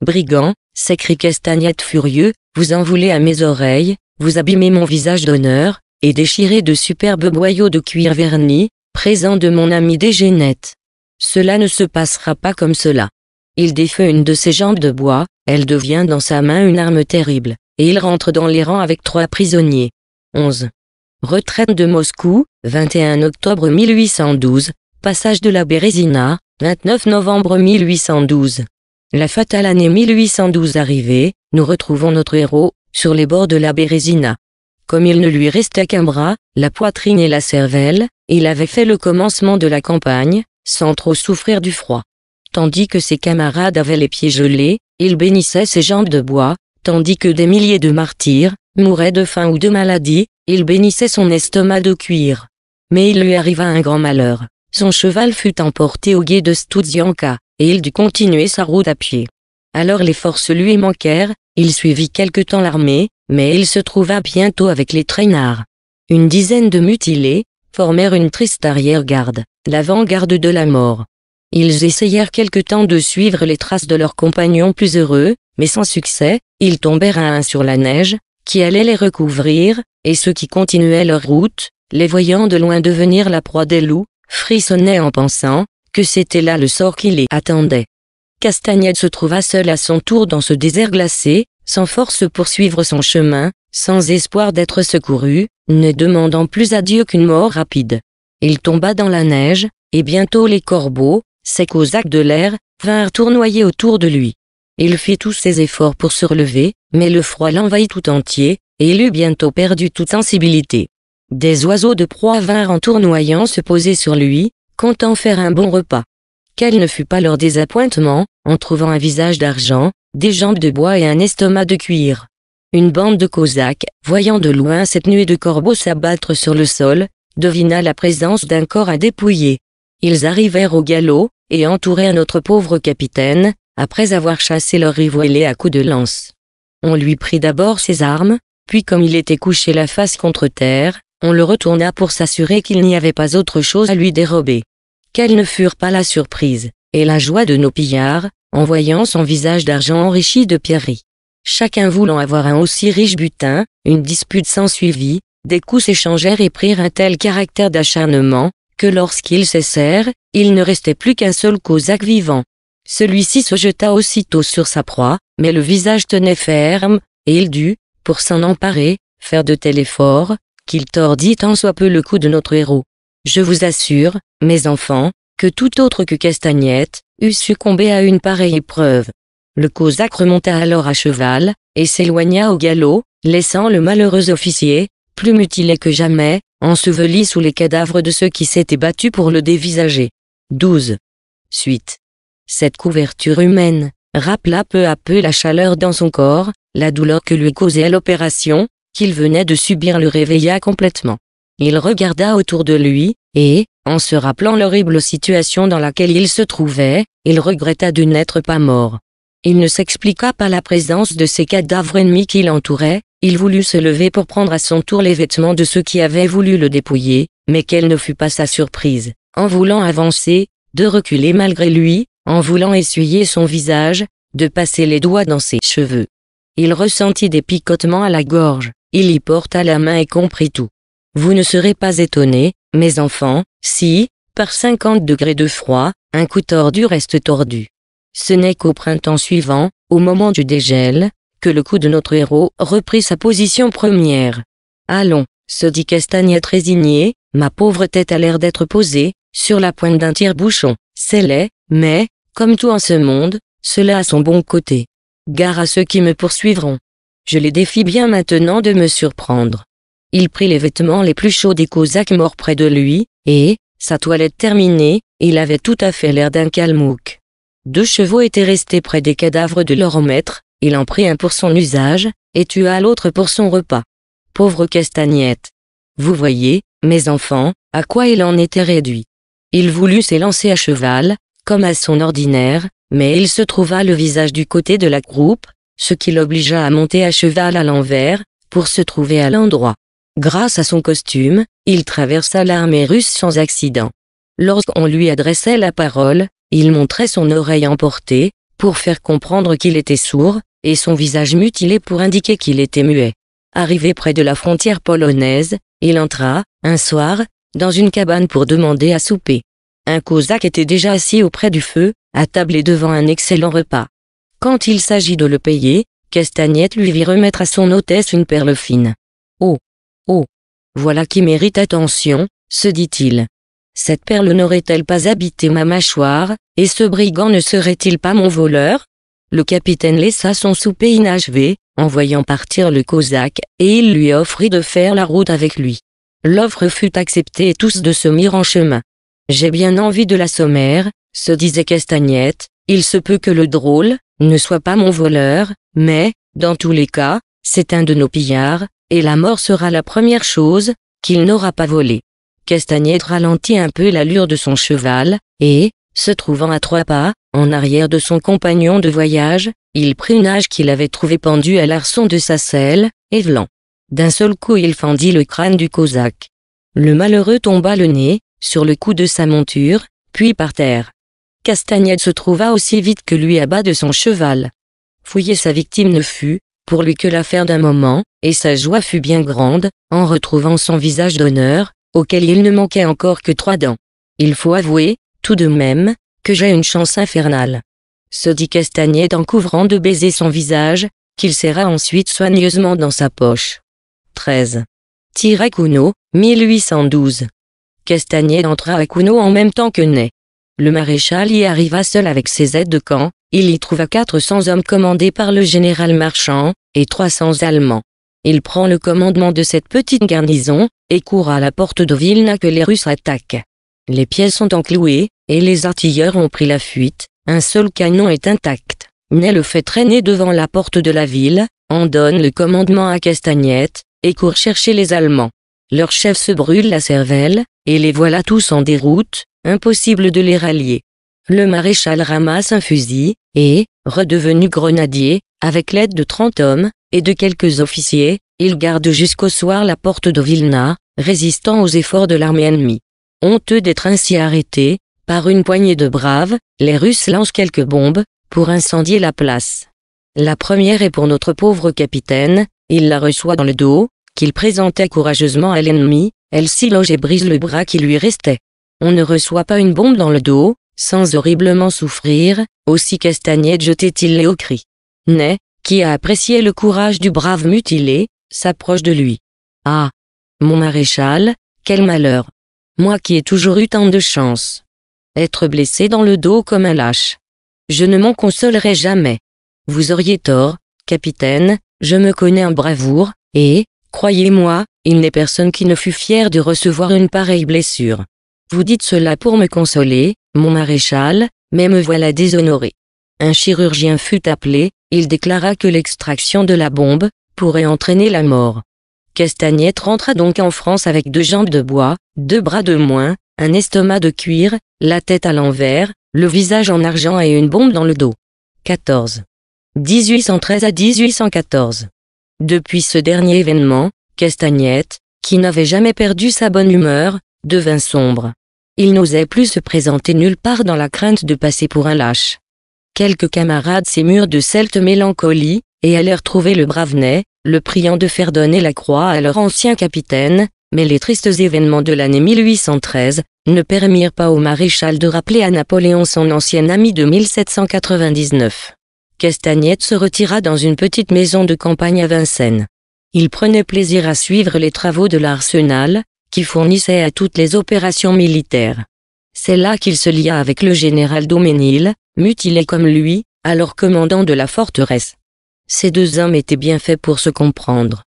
Brigand, s'écrie Castagnette furieux, vous en voulez à mes oreilles, vous abîmez mon visage d'honneur, et déchirez de superbes boyaux de cuir verni, présent de mon ami Dégénette. Cela ne se passera pas comme cela. Il défait une de ses jambes de bois, elle devient dans sa main une arme terrible, et il rentre dans les rangs avec trois prisonniers. 11. Retraite de Moscou, 21 octobre 1812, passage de la Bérésina, 29 novembre 1812. La fatale année 1812 arrivée, nous retrouvons notre héros, sur les bords de la Bérésina. Comme il ne lui restait qu'un bras, la poitrine et la cervelle, il avait fait le commencement de la campagne, sans trop souffrir du froid. Tandis que ses camarades avaient les pieds gelés, il bénissait ses jambes de bois, tandis que des milliers de martyrs, mouraient de faim ou de maladie, il bénissait son estomac de cuir. Mais il lui arriva un grand malheur. Son cheval fut emporté au gué de Studzianka, et il dut continuer sa route à pied. Alors les forces lui manquèrent, il suivit quelque temps l'armée, mais il se trouva bientôt avec les traînards. Une dizaine de mutilés, formèrent une triste arrière-garde, l'avant-garde de la mort. Ils essayèrent quelque temps de suivre les traces de leurs compagnons plus heureux, mais sans succès, ils tombèrent à un sur la neige, qui allaient les recouvrir, et ceux qui continuaient leur route, les voyant de loin devenir la proie des loups, frissonnaient en pensant que c'était là le sort qui les attendait. Castagnette se trouva seul à son tour dans ce désert glacé, sans force pour suivre son chemin, sans espoir d'être secouru, ne demandant plus à Dieu qu'une mort rapide. Il tomba dans la neige, et bientôt les corbeaux, aux actes de l'air, vinrent tournoyer autour de lui. Il fit tous ses efforts pour se relever, mais le froid l'envahit tout entier, et il eut bientôt perdu toute sensibilité. Des oiseaux de proie vinrent en tournoyant se poser sur lui, comptant faire un bon repas. Quel ne fut pas leur désappointement, en trouvant un visage d'argent, des jambes de bois et un estomac de cuir. Une bande de cosaques, voyant de loin cette nuée de corbeaux s'abattre sur le sol, devina la présence d'un corps à dépouiller. Ils arrivèrent au galop, et entourèrent notre pauvre capitaine, après avoir chassé leur rivaux à coups de lance. On lui prit d'abord ses armes, puis comme il était couché la face contre terre, on le retourna pour s'assurer qu'il n'y avait pas autre chose à lui dérober. Quelles ne furent pas la surprise, et la joie de nos pillards, en voyant son visage d'argent enrichi de pierreries. Chacun voulant avoir un aussi riche butin, une dispute s'ensuivit, des coups s'échangèrent et prirent un tel caractère d'acharnement, que lorsqu'ils cessèrent, il ne restait plus qu'un seul cosaque vivant. Celui-ci se jeta aussitôt sur sa proie, mais le visage tenait ferme, et il dut, pour s'en emparer, faire de tels efforts, qu'il tordit en soit peu le cou de notre héros. Je vous assure, mes enfants, que tout autre que Castagnette eût succombé à une pareille épreuve. Le cosaque remonta alors à cheval, et s'éloigna au galop, laissant le malheureux officier, plus mutilé que jamais, enseveli sous les cadavres de ceux qui s'étaient battus pour le dévisager. 12. Suite. Cette couverture humaine rappela peu à peu la chaleur dans son corps, la douleur que lui causait l'opération, qu'il venait de subir le réveilla complètement. Il regarda autour de lui, et, en se rappelant l'horrible situation dans laquelle il se trouvait, il regretta de n'être pas mort. Il ne s'expliqua pas la présence de ces cadavres ennemis qui l'entouraient, il voulut se lever pour prendre à son tour les vêtements de ceux qui avaient voulu le dépouiller, mais quelle ne fut pas sa surprise. En voulant avancer, de reculer malgré lui, en voulant essuyer son visage, de passer les doigts dans ses cheveux. Il ressentit des picotements à la gorge, il y porta la main et comprit tout. Vous ne serez pas étonnés, mes enfants, si, par 50 degrés de froid, un coup tordu reste tordu. Ce n'est qu'au printemps suivant, au moment du dégel, que le coup de notre héros reprit sa position première. Allons, se dit Castagnette résignée, ma pauvre tête a l'air d'être posée, sur la pointe d'un tire-bouchon. C'est laid, mais, comme tout en ce monde, cela a son bon côté. Gare à ceux qui me poursuivront. Je les défie bien maintenant de me surprendre. Il prit les vêtements les plus chauds des Cosaques morts près de lui, et, sa toilette terminée, il avait tout à fait l'air d'un kalmouk. Deux chevaux étaient restés près des cadavres de leur maître, il en prit un pour son usage, et tua l'autre pour son repas. Pauvre Castagnette. Vous voyez, mes enfants, à quoi il en était réduit. Il voulut s'élancer à cheval, comme à son ordinaire, mais il se trouva le visage du côté de la groupe ce qui l'obligea à monter à cheval à l'envers, pour se trouver à l'endroit. Grâce à son costume, il traversa l'armée russe sans accident. Lorsqu'on lui adressait la parole, il montrait son oreille emportée, pour faire comprendre qu'il était sourd, et son visage mutilé pour indiquer qu'il était muet. Arrivé près de la frontière polonaise, il entra, un soir, dans une cabane pour demander à souper. Un cosaque était déjà assis auprès du feu, à table et devant un excellent repas. Quand il s'agit de le payer, Castagnette lui vit remettre à son hôtesse une perle fine. Oh Oh Voilà qui mérite attention, se dit-il. Cette perle n'aurait-elle pas habité ma mâchoire, et ce brigand ne serait-il pas mon voleur Le capitaine laissa son souper inachevé, en voyant partir le cosaque, et il lui offrit de faire la route avec lui. L'offre fut acceptée et tous deux se mirent en chemin. J'ai bien envie de la sommaire, se disait Castagnette, il se peut que le drôle, ne soit pas mon voleur, mais, dans tous les cas, c'est un de nos pillards, et la mort sera la première chose, qu'il n'aura pas volé. Castagnette ralentit un peu l'allure de son cheval, et, se trouvant à trois pas, en arrière de son compagnon de voyage, il prit une hache qu'il avait trouvée pendue à l'arçon de sa selle, et vlan. D'un seul coup il fendit le crâne du cosaque. Le malheureux tomba le nez, sur le cou de sa monture, puis par terre. Castagnette se trouva aussi vite que lui à bas de son cheval. Fouiller sa victime ne fut, pour lui que l'affaire d'un moment, et sa joie fut bien grande, en retrouvant son visage d'honneur, auquel il ne manquait encore que trois dents. Il faut avouer, tout de même, que j'ai une chance infernale. Se dit Castagnette en couvrant de baisers son visage, qu'il serra ensuite soigneusement dans sa poche. 13. Tirecuno, 1812. Castagnet entra à Cuno en même temps que Ney. Le maréchal y arriva seul avec ses aides de camp, il y trouva 400 hommes commandés par le général Marchand, et 300 Allemands. Il prend le commandement de cette petite garnison, et court à la porte de Vilna que les Russes attaquent. Les pièces sont enclouées, et les artilleurs ont pris la fuite, un seul canon est intact. Ney le fait traîner devant la porte de la ville, en donne le commandement à Castagnette, et court chercher les Allemands. Leur chef se brûle la cervelle, et les voilà tous en déroute, impossible de les rallier. Le maréchal ramasse un fusil, et, redevenu grenadier, avec l'aide de trente hommes, et de quelques officiers, il garde jusqu'au soir la porte de Vilna, résistant aux efforts de l'armée ennemie. Honteux d'être ainsi arrêté, par une poignée de braves, les Russes lancent quelques bombes, pour incendier la place. La première est pour notre pauvre capitaine, il la reçoit dans le dos, qu'il présentait courageusement à l'ennemi, elle s'y loge et brise le bras qui lui restait. On ne reçoit pas une bombe dans le dos, sans horriblement souffrir, aussi Castagnette jetait-il les hauts cris. Ney, qui a apprécié le courage du brave mutilé, s'approche de lui. Ah Mon maréchal, quel malheur Moi qui ai toujours eu tant de chance. Être blessé dans le dos comme un lâche. Je ne m'en consolerai jamais. Vous auriez tort, capitaine, je me connais en bravoure, et, Croyez-moi, il n'est personne qui ne fût fier de recevoir une pareille blessure. Vous dites cela pour me consoler, mon maréchal, mais me voilà déshonoré. Un chirurgien fut appelé, il déclara que l'extraction de la bombe pourrait entraîner la mort. Castagnette rentra donc en France avec deux jambes de bois, deux bras de moins, un estomac de cuir, la tête à l'envers, le visage en argent et une bombe dans le dos. 14. 1813 à 1814. Depuis ce dernier événement, Castagnette, qui n'avait jamais perdu sa bonne humeur, devint sombre. Il n'osait plus se présenter nulle part dans la crainte de passer pour un lâche. Quelques camarades s'émurent de celte mélancolie, et allèrent trouver le brave Ney, le priant de faire donner la croix à leur ancien capitaine, mais les tristes événements de l'année 1813 ne permirent pas au maréchal de rappeler à Napoléon son ancien ami de 1799. Castagnette se retira dans une petite maison de campagne à Vincennes. Il prenait plaisir à suivre les travaux de l'arsenal, qui fournissait à toutes les opérations militaires. C'est là qu'il se lia avec le général Doménil, mutilé comme lui, alors commandant de la forteresse. Ces deux hommes étaient bien faits pour se comprendre.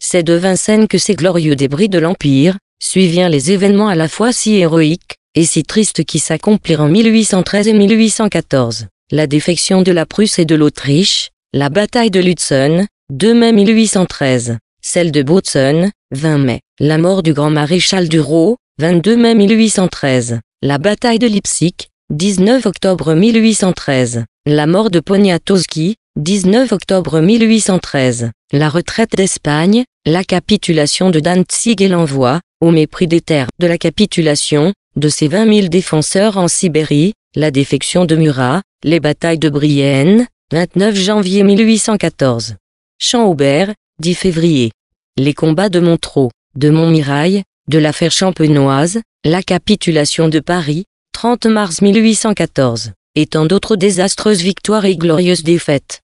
C'est de Vincennes que ces glorieux débris de l'Empire, suivirent les événements à la fois si héroïques et si tristes qui s'accomplirent en 1813 et 1814 la défection de la Prusse et de l'Autriche, la bataille de Lutzen, 2 mai 1813, celle de Bautzen, 20 mai, la mort du grand maréchal Duro, 22 mai 1813, la bataille de Leipzig, 19 octobre 1813, la mort de Poniatowski, 19 octobre 1813, la retraite d'Espagne, la capitulation de Danzig et l'envoi, au mépris des terres, de la capitulation, de ses 20 000 défenseurs en Sibérie, la défection de Murat, les batailles de Brienne, 29 janvier 1814. Champ-Aubert, 10 février. Les combats de Montreux, de Montmirail, de l'affaire champenoise, la capitulation de Paris, 30 mars 1814, et tant d'autres désastreuses victoires et glorieuses défaites.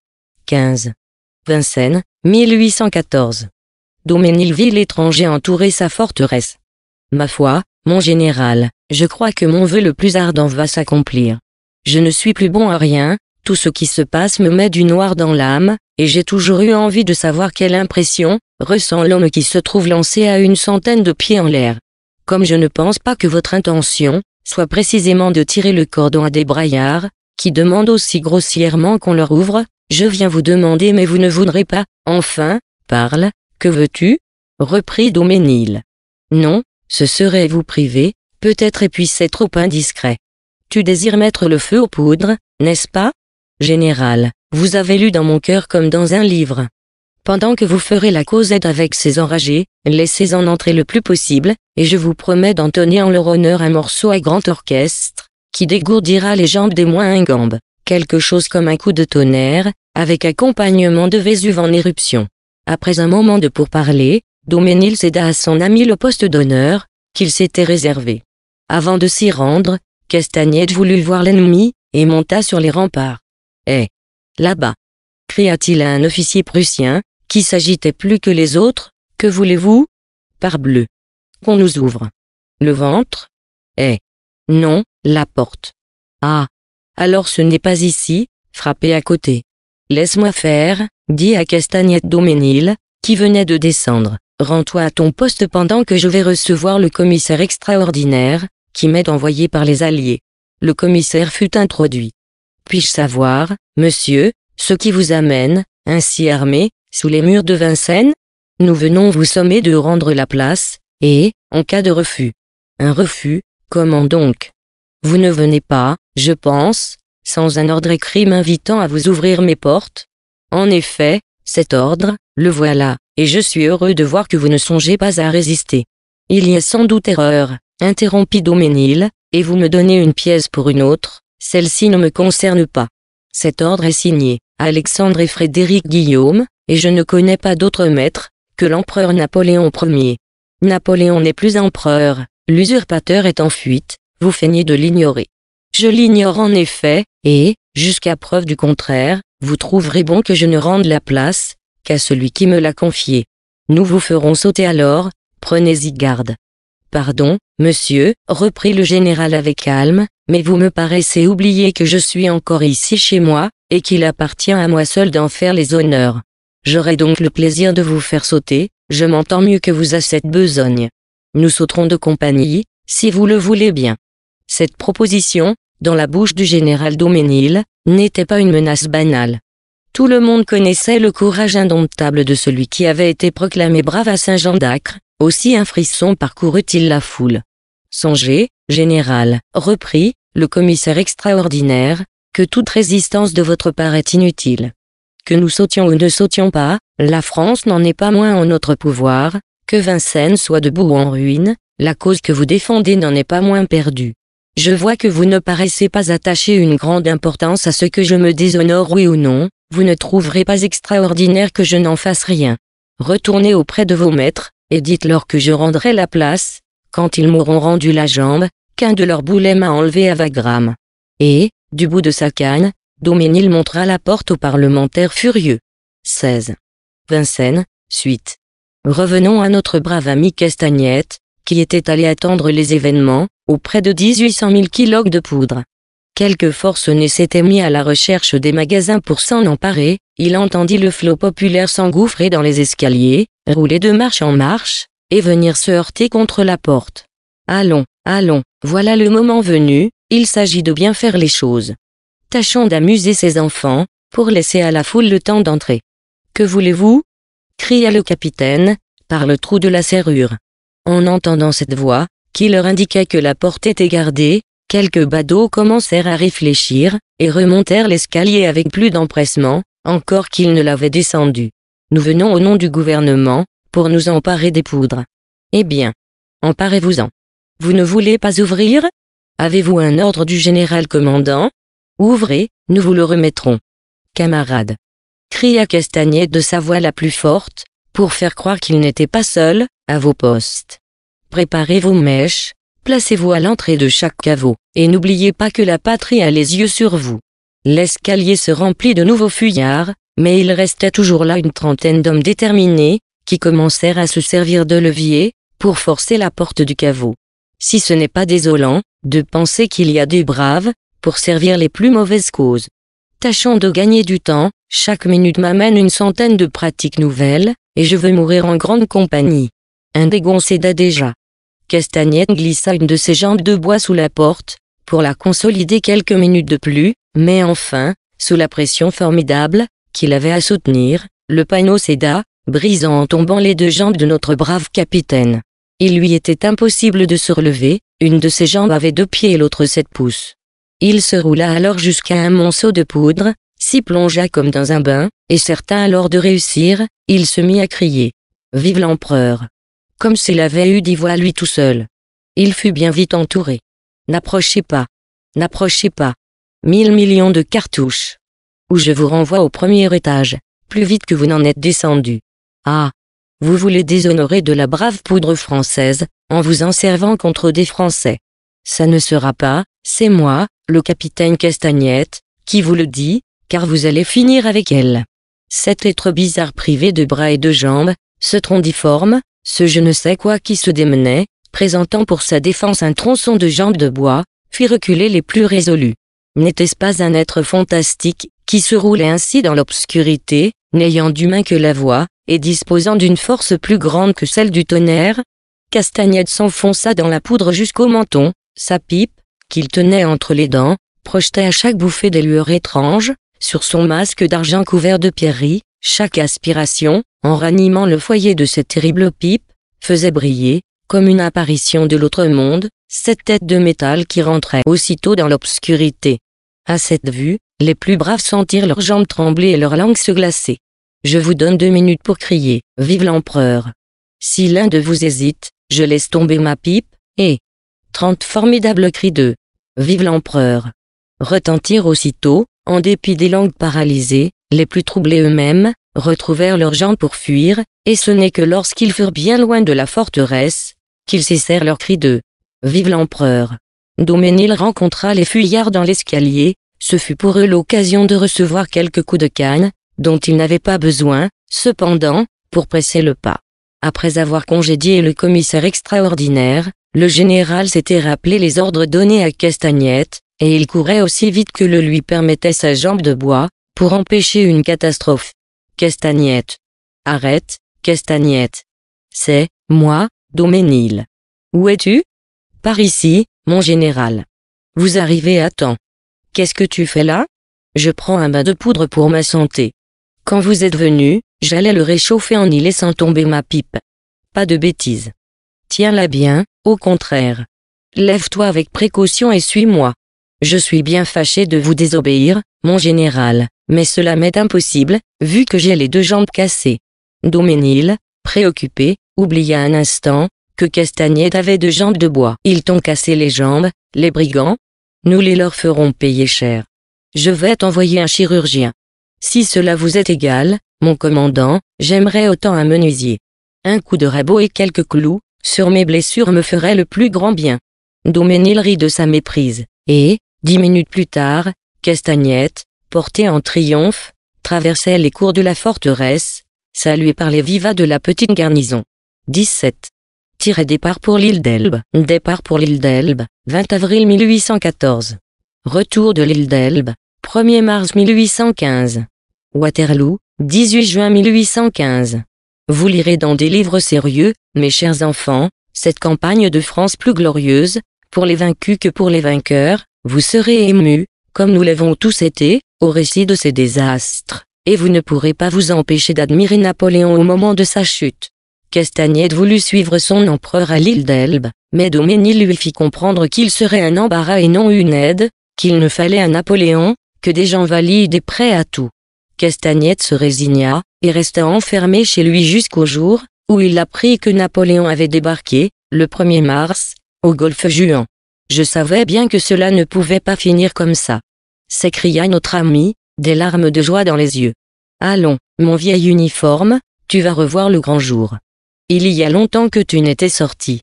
15. Vincennes, 1814. Doménilville étranger entouré sa forteresse. Ma foi, mon général, je crois que mon vœu le plus ardent va s'accomplir. Je ne suis plus bon à rien, tout ce qui se passe me met du noir dans l'âme, et j'ai toujours eu envie de savoir quelle impression ressent l'homme qui se trouve lancé à une centaine de pieds en l'air. Comme je ne pense pas que votre intention soit précisément de tirer le cordon à des braillards, qui demandent aussi grossièrement qu'on leur ouvre, je viens vous demander mais vous ne voudrez pas, enfin, parle, que veux-tu reprit Doménil. Non, ce serait vous priver, Peut-être et puis c'est trop indiscret. Tu désires mettre le feu aux poudres, n'est-ce pas Général, vous avez lu dans mon cœur comme dans un livre. Pendant que vous ferez la causette avec ces enragés, laissez-en entrer le plus possible, et je vous promets d'entonner en leur honneur un morceau à grand orchestre, qui dégourdira les jambes des moins ingambes, quelque chose comme un coup de tonnerre, avec accompagnement de Vésuve en éruption. Après un moment de pourparlers, Doménil céda à son ami le poste d'honneur, qu'il s'était réservé. Avant de s'y rendre, Castagnette voulut voir l'ennemi, et monta sur les remparts. Eh Là-bas cria-t-il à un officier prussien, qui s'agitait plus que les autres, que voulez-vous Parbleu Qu'on nous ouvre Le ventre Eh Non, la porte. Ah Alors ce n'est pas ici, frappez à côté. Laisse-moi faire, dit à Castagnette Doménil, qui venait de descendre. Rends-toi à ton poste pendant que je vais recevoir le commissaire extraordinaire, qui m'est envoyé par les alliés. Le commissaire fut introduit. Puis-je savoir, monsieur, ce qui vous amène, ainsi armé, sous les murs de Vincennes Nous venons vous sommer de rendre la place, et, en cas de refus. Un refus, comment donc Vous ne venez pas, je pense, sans un ordre écrit m'invitant à vous ouvrir mes portes En effet, cet ordre, le voilà, et je suis heureux de voir que vous ne songez pas à résister. Il y a sans doute erreur, interrompit Doménil, et vous me donnez une pièce pour une autre, celle-ci ne me concerne pas. Cet ordre est signé, Alexandre et Frédéric Guillaume, et je ne connais pas d'autre maître, que l'empereur Napoléon Ier. Napoléon n'est plus empereur, l'usurpateur est en fuite, vous feignez de l'ignorer. Je l'ignore en effet, et, jusqu'à preuve du contraire, vous trouverez bon que je ne rende la place, qu'à celui qui me l'a confiée. Nous vous ferons sauter alors, prenez-y garde. Pardon, monsieur, reprit le général avec calme, mais vous me paraissez oublier que je suis encore ici chez moi, et qu'il appartient à moi seul d'en faire les honneurs. J'aurai donc le plaisir de vous faire sauter, je m'entends mieux que vous à cette besogne. Nous sauterons de compagnie, si vous le voulez bien. Cette proposition, dans la bouche du général Doménil, n'était pas une menace banale. Tout le monde connaissait le courage indomptable de celui qui avait été proclamé brave à Saint-Jean d'Acre, aussi un frisson parcourut-il la foule. Songez, général, reprit, le commissaire extraordinaire, que toute résistance de votre part est inutile. Que nous sautions ou ne sautions pas, la France n'en est pas moins en notre pouvoir, que Vincennes soit debout ou en ruine, la cause que vous défendez n'en est pas moins perdue. Je vois que vous ne paraissez pas attacher une grande importance à ce que je me déshonore oui ou non, vous ne trouverez pas extraordinaire que je n'en fasse rien. Retournez auprès de vos maîtres, et dites-leur que je rendrai la place, quand ils m'auront rendu la jambe, qu'un de leurs boulets m'a enlevé à Vagram. Et, du bout de sa canne, Doménil montra la porte aux parlementaires furieux. 16. Vincennes, suite. Revenons à notre brave ami Castagnette, qui était allé attendre les événements, auprès de 1800 000 kilos de poudre. Quelques forces ne s'étaient mis à la recherche des magasins pour s'en emparer, il entendit le flot populaire s'engouffrer dans les escaliers, rouler de marche en marche, et venir se heurter contre la porte. Allons, allons, voilà le moment venu, il s'agit de bien faire les choses. Tâchons d'amuser ces enfants, pour laisser à la foule le temps d'entrer. Que voulez-vous cria le capitaine, par le trou de la serrure. En entendant cette voix, qui leur indiquait que la porte était gardée, quelques badauds commencèrent à réfléchir, et remontèrent l'escalier avec plus d'empressement, encore qu'ils ne l'avaient descendu. Nous venons au nom du gouvernement, pour nous emparer des poudres. Eh bien, emparez-vous-en. Vous ne voulez pas ouvrir Avez-vous un ordre du général commandant Ouvrez, nous vous le remettrons. Camarades. Cria Castagnet de sa voix la plus forte, pour faire croire qu'il n'était pas seul, à vos postes. Préparez vos mèches, placez-vous à l'entrée de chaque caveau, et n'oubliez pas que la patrie a les yeux sur vous. L'escalier se remplit de nouveaux fuyards, mais il restait toujours là une trentaine d'hommes déterminés, qui commencèrent à se servir de levier, pour forcer la porte du caveau. Si ce n'est pas désolant, de penser qu'il y a des braves, pour servir les plus mauvaises causes. Tâchons de gagner du temps, chaque minute m'amène une centaine de pratiques nouvelles, et je veux mourir en grande compagnie. Un dégon céda déjà. Castagnette glissa une de ses jambes de bois sous la porte, pour la consolider quelques minutes de plus, mais enfin, sous la pression formidable, qu'il avait à soutenir, le panneau céda, brisant en tombant les deux jambes de notre brave capitaine. Il lui était impossible de se relever, une de ses jambes avait deux pieds et l'autre sept pouces. Il se roula alors jusqu'à un monceau de poudre, s'y plongea comme dans un bain, et certain alors de réussir, il se mit à crier. Vive l'empereur Comme s'il avait eu d'ivoire voix lui tout seul. Il fut bien vite entouré. N'approchez pas. N'approchez pas. Mille millions de cartouches ou je vous renvoie au premier étage, plus vite que vous n'en êtes descendu. Ah Vous voulez déshonorer de la brave poudre française, en vous en servant contre des Français. Ça ne sera pas, c'est moi, le capitaine Castagnette, qui vous le dit, car vous allez finir avec elle. Cet être bizarre privé de bras et de jambes, ce difforme, ce je ne sais quoi qui se démenait, présentant pour sa défense un tronçon de jambe de bois, fit reculer les plus résolus n'était-ce pas un être fantastique, qui se roulait ainsi dans l'obscurité, n'ayant d'humain que la voix, et disposant d'une force plus grande que celle du tonnerre Castagnette s'enfonça dans la poudre jusqu'au menton, sa pipe, qu'il tenait entre les dents, projetait à chaque bouffée des lueurs étranges, sur son masque d'argent couvert de pierreries, chaque aspiration, en ranimant le foyer de cette terrible pipe, faisait briller, comme une apparition de l'autre monde, cette tête de métal qui rentrait aussitôt dans l'obscurité. À cette vue, les plus braves sentirent leurs jambes trembler et leurs langues se glacer. Je vous donne deux minutes pour crier, vive l'empereur. Si l'un de vous hésite, je laisse tomber ma pipe, et... Trente formidables cris de Vive l'empereur retentirent aussitôt, en dépit des langues paralysées, les plus troublés eux-mêmes, retrouvèrent leurs jambes pour fuir, et ce n'est que lorsqu'ils furent bien loin de la forteresse, qu'ils cessèrent leurs cris de Vive l'empereur Doménil rencontra les fuyards dans l'escalier, ce fut pour eux l'occasion de recevoir quelques coups de canne, dont ils n'avaient pas besoin, cependant, pour presser le pas. Après avoir congédié le commissaire extraordinaire, le général s'était rappelé les ordres donnés à Castagnette, et il courait aussi vite que le lui permettait sa jambe de bois, pour empêcher une catastrophe. Castagnette. Arrête, Castagnette. C'est, moi, Doménil. Où es-tu? Par ici, mon général. Vous arrivez à temps. Qu'est-ce que tu fais là Je prends un bain de poudre pour ma santé. Quand vous êtes venu, j'allais le réchauffer en y laissant tomber ma pipe. Pas de bêtises. Tiens-la bien, au contraire. Lève-toi avec précaution et suis-moi. Je suis bien fâché de vous désobéir, mon général, mais cela m'est impossible, vu que j'ai les deux jambes cassées. Doménil, préoccupé, oublia un instant, que Castagnette avait de jambes de bois. Ils t'ont cassé les jambes, les brigands Nous les leur ferons payer cher. Je vais t'envoyer un chirurgien. Si cela vous est égal, mon commandant, j'aimerais autant un menuisier. Un coup de rabot et quelques clous, sur mes blessures me ferait le plus grand bien. Doménil rit de sa méprise, et, dix minutes plus tard, Castagnette, portée en triomphe, traversait les cours de la forteresse, salué par les vivas de la petite garnison. 17 départ pour l'île d'Elbe. Départ pour l'île d'Elbe, 20 avril 1814. Retour de l'île d'Elbe, 1er mars 1815. Waterloo, 18 juin 1815. Vous lirez dans des livres sérieux, mes chers enfants, cette campagne de France plus glorieuse, pour les vaincus que pour les vainqueurs, vous serez émus, comme nous l'avons tous été, au récit de ces désastres, et vous ne pourrez pas vous empêcher d'admirer Napoléon au moment de sa chute. 7Castagnette voulut suivre son empereur à l'île d'Elbe, mais Doménil lui fit comprendre qu'il serait un embarras et non une aide, qu'il ne fallait à Napoléon, que des gens valides et prêts à tout. Castagnette se résigna, et resta enfermé chez lui jusqu'au jour, où il apprit que Napoléon avait débarqué, le 1er mars, au golfe Juan. Je savais bien que cela ne pouvait pas finir comme ça. S'écria notre ami, des larmes de joie dans les yeux. Allons, mon vieil uniforme, tu vas revoir le grand jour. Il y a longtemps que tu n'étais sorti.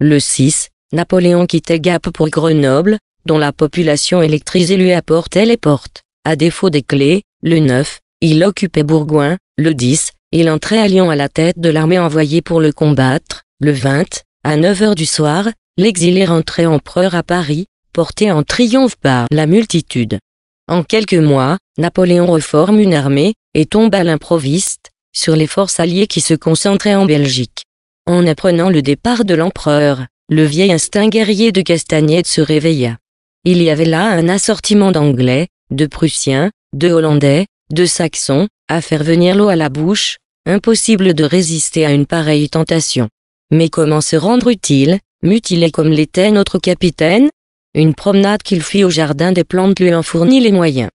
Le 6, Napoléon quittait Gap pour Grenoble, dont la population électrisée lui apportait les portes. À défaut des clés, le 9, il occupait Bourgoin, le 10, il entrait à Lyon à la tête de l'armée envoyée pour le combattre, le 20, à 9 heures du soir, l'exilé rentrait empereur à Paris, porté en triomphe par la multitude. En quelques mois, Napoléon reforme une armée, et tombe à l'improviste, sur les forces alliées qui se concentraient en Belgique. En apprenant le départ de l'empereur, le vieil instinct guerrier de Castagnette se réveilla. Il y avait là un assortiment d'Anglais, de Prussiens, de Hollandais, de Saxons, à faire venir l'eau à la bouche, impossible de résister à une pareille tentation. Mais comment se rendre utile, mutilé comme l'était notre capitaine Une promenade qu'il fit au jardin des plantes lui en fournit les moyens.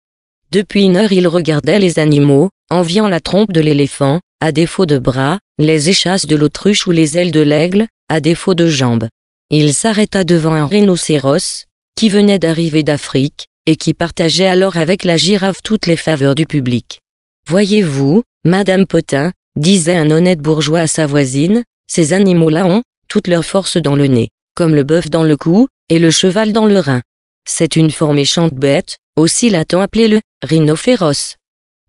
Depuis une heure il regardait les animaux, enviant la trompe de l'éléphant, à défaut de bras, les échasses de l'autruche ou les ailes de l'aigle, à défaut de jambes. Il s'arrêta devant un rhinocéros, qui venait d'arriver d'Afrique, et qui partageait alors avec la girafe toutes les faveurs du public. Voyez-vous, Madame Potin, disait un honnête bourgeois à sa voisine, ces animaux-là ont toute leur force dans le nez, comme le bœuf dans le cou, et le cheval dans le rein. C'est une fort méchante bête, aussi la appelé le rhinophéros.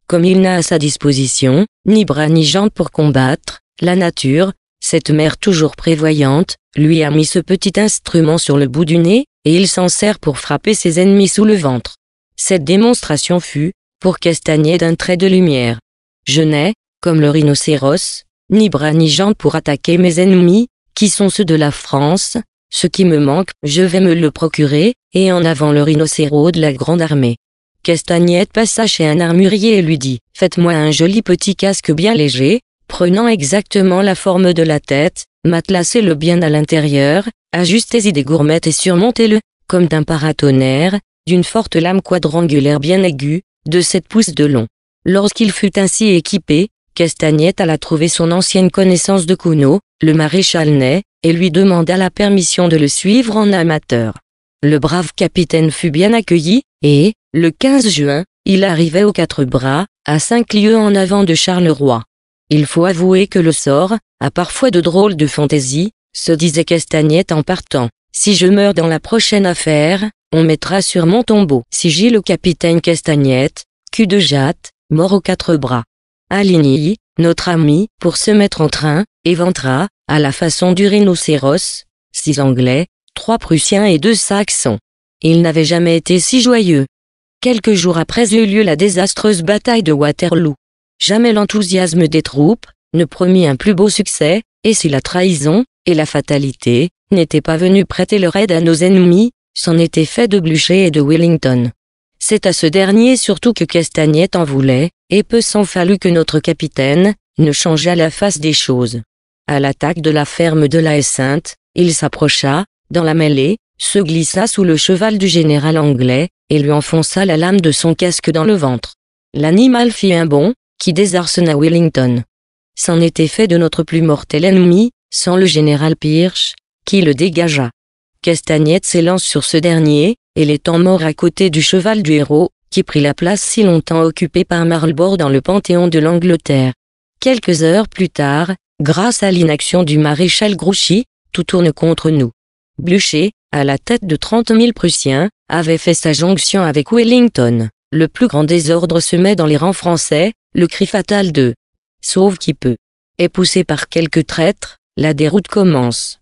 Comme il n'a à sa disposition, ni bras ni jambes pour combattre, la nature, cette mère toujours prévoyante, lui a mis ce petit instrument sur le bout du nez, et il s'en sert pour frapper ses ennemis sous le ventre. Cette démonstration fut, pour Castanier d'un trait de lumière. Je n'ai, comme le rhinocéros, ni bras ni jambes pour attaquer mes ennemis, qui sont ceux de la France, ce qui me manque, je vais me le procurer, et en avant le rhinocéros de la grande armée. Castagnette passa chez un armurier et lui dit « Faites-moi un joli petit casque bien léger, prenant exactement la forme de la tête, matelassez-le bien à l'intérieur, ajustez-y des gourmettes et surmontez-le, comme d'un paratonnerre, d'une forte lame quadrangulaire bien aiguë, de sept pouces de long. Lorsqu'il fut ainsi équipé, Castagnette alla trouver son ancienne connaissance de Cuno, le maréchal Ney, et lui demanda la permission de le suivre en amateur. Le brave capitaine fut bien accueilli, et, le 15 juin, il arrivait aux quatre bras, à cinq lieues en avant de Charleroi. Il faut avouer que le sort, a parfois de drôles de fantaisie, se disait Castagnette en partant. Si je meurs dans la prochaine affaire, on mettra sur mon tombeau. Sigil le capitaine Castagnette, cul de jatte, mort aux quatre bras. Aligny, notre ami, pour se mettre en train, éventra, à la façon du rhinocéros, six Anglais, trois Prussiens et deux Saxons. Il n'avait jamais été si joyeux. Quelques jours après eut lieu la désastreuse bataille de Waterloo. Jamais l'enthousiasme des troupes ne promit un plus beau succès, et si la trahison et la fatalité n'étaient pas venues prêter leur aide à nos ennemis, c'en était fait de Blucher et de Wellington. C'est à ce dernier surtout que Castagnette en voulait, et peu s'en fallut que notre capitaine ne changeât la face des choses. À l'attaque de la ferme de la Sainte, il s'approcha, dans la mêlée, se glissa sous le cheval du général anglais, et lui enfonça la lame de son casque dans le ventre. L'animal fit un bond, qui désarçonna Wellington. C'en était fait de notre plus mortel ennemi, sans le général Pirch, qui le dégagea. Castagnette s'élance sur ce dernier, et l'étant mort à côté du cheval du héros, qui prit la place si longtemps occupée par Marlborough dans le panthéon de l'Angleterre. Quelques heures plus tard, grâce à l'inaction du maréchal Grouchy, tout tourne contre nous. Blücher, à la tête de trente mille Prussiens, avait fait sa jonction avec Wellington. Le plus grand désordre se met dans les rangs français, le cri fatal de « Sauve qui peut ». Et poussé par quelques traîtres, la déroute commence.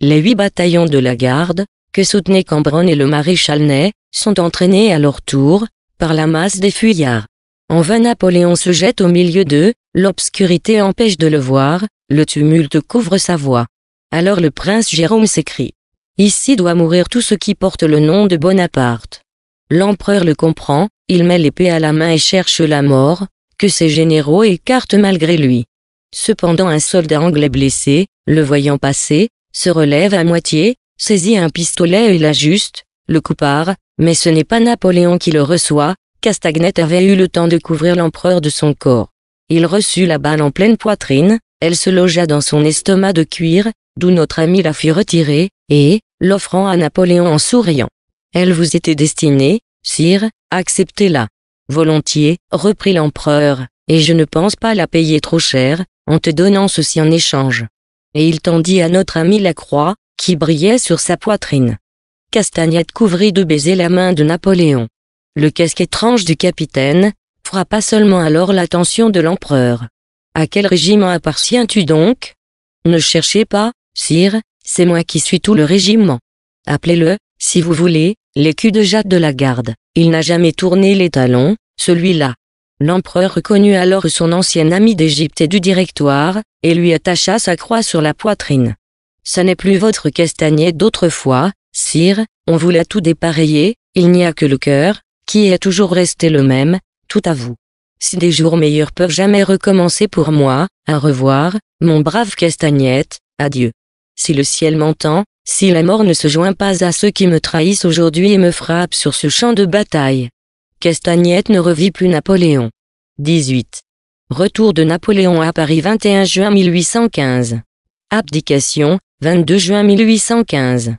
Les huit bataillons de la garde, que soutenaient Cambronne et le maréchal Ney, sont entraînés à leur tour, par la masse des fuyards. En vain Napoléon se jette au milieu d'eux, l'obscurité empêche de le voir, le tumulte couvre sa voix. Alors le prince Jérôme s'écrie. Ici doit mourir tout ce qui porte le nom de Bonaparte. L'empereur le comprend, il met l'épée à la main et cherche la mort, que ses généraux écartent malgré lui. Cependant un soldat anglais blessé, le voyant passer, se relève à moitié, saisit un pistolet et l'ajuste, le coup mais ce n'est pas Napoléon qui le reçoit, Castagnet avait eu le temps de couvrir l'empereur de son corps. Il reçut la balle en pleine poitrine, elle se logea dans son estomac de cuir, d'où notre ami la fit retirer, et, l'offrant à Napoléon en souriant. Elle vous était destinée, sire, acceptez-la. Volontiers, reprit l'empereur, et je ne pense pas la payer trop cher, en te donnant ceci en échange. Et il tendit à notre ami la croix, qui brillait sur sa poitrine. Castagnette couvrit de baisers la main de Napoléon. Le casque étrange du capitaine frappa seulement alors l'attention de l'empereur. À quel régiment appartiens-tu donc Ne cherchez pas, sire, c'est moi qui suis tout le régiment. Appelez-le, si vous voulez, l'écu de Jacques de la Garde. Il n'a jamais tourné les talons, celui-là. L'empereur reconnut alors son ancien ami d'Égypte et du directoire, et lui attacha sa croix sur la poitrine. Ce n'est plus votre Castagnette d'autrefois, sire, on voulait tout dépareillé, il n'y a que le cœur, qui est toujours resté le même, tout à vous. Si des jours meilleurs peuvent jamais recommencer pour moi, à revoir, mon brave castagnette, adieu si le ciel m'entend, si la mort ne se joint pas à ceux qui me trahissent aujourd'hui et me frappent sur ce champ de bataille. Castagnette ne revit plus Napoléon. 18. Retour de Napoléon à Paris 21 juin 1815. Abdication, 22 juin 1815.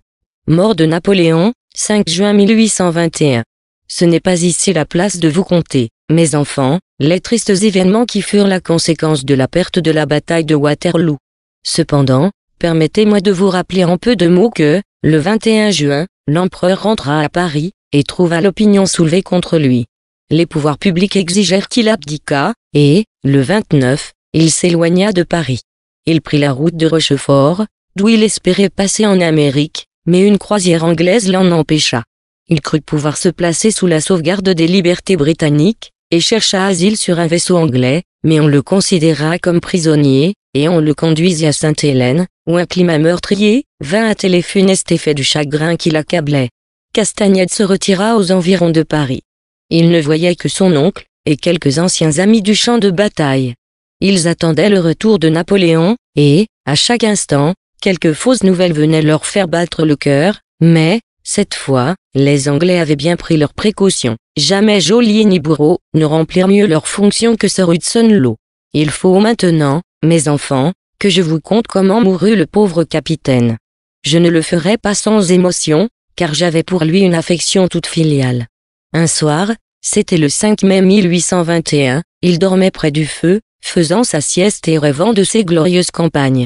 Mort de Napoléon, 5 juin 1821. Ce n'est pas ici la place de vous compter, mes enfants, les tristes événements qui furent la conséquence de la perte de la bataille de Waterloo. Cependant, Permettez-moi de vous rappeler en peu de mots que, le 21 juin, l'empereur rentra à Paris, et trouva l'opinion soulevée contre lui. Les pouvoirs publics exigèrent qu'il abdiquât, et, le 29, il s'éloigna de Paris. Il prit la route de Rochefort, d'où il espérait passer en Amérique, mais une croisière anglaise l'en empêcha. Il crut pouvoir se placer sous la sauvegarde des libertés britanniques, et chercha asile sur un vaisseau anglais, mais on le considéra comme prisonnier, et on le conduisit à Sainte-Hélène, où un climat meurtrier, vint à les funestes effet du chagrin qui l'accablait. Castagnette se retira aux environs de Paris. Il ne voyait que son oncle, et quelques anciens amis du champ de bataille. Ils attendaient le retour de Napoléon, et, à chaque instant, quelques fausses nouvelles venaient leur faire battre le cœur, mais, cette fois, les Anglais avaient bien pris leurs précautions. Jamais Joliet ni Bourreau ne remplirent mieux leurs fonctions que Sir Hudson Lowe. Il faut maintenant, mes enfants, que je vous conte comment mourut le pauvre capitaine. Je ne le ferai pas sans émotion, car j'avais pour lui une affection toute filiale. Un soir, c'était le 5 mai 1821, il dormait près du feu, faisant sa sieste et rêvant de ses glorieuses campagnes.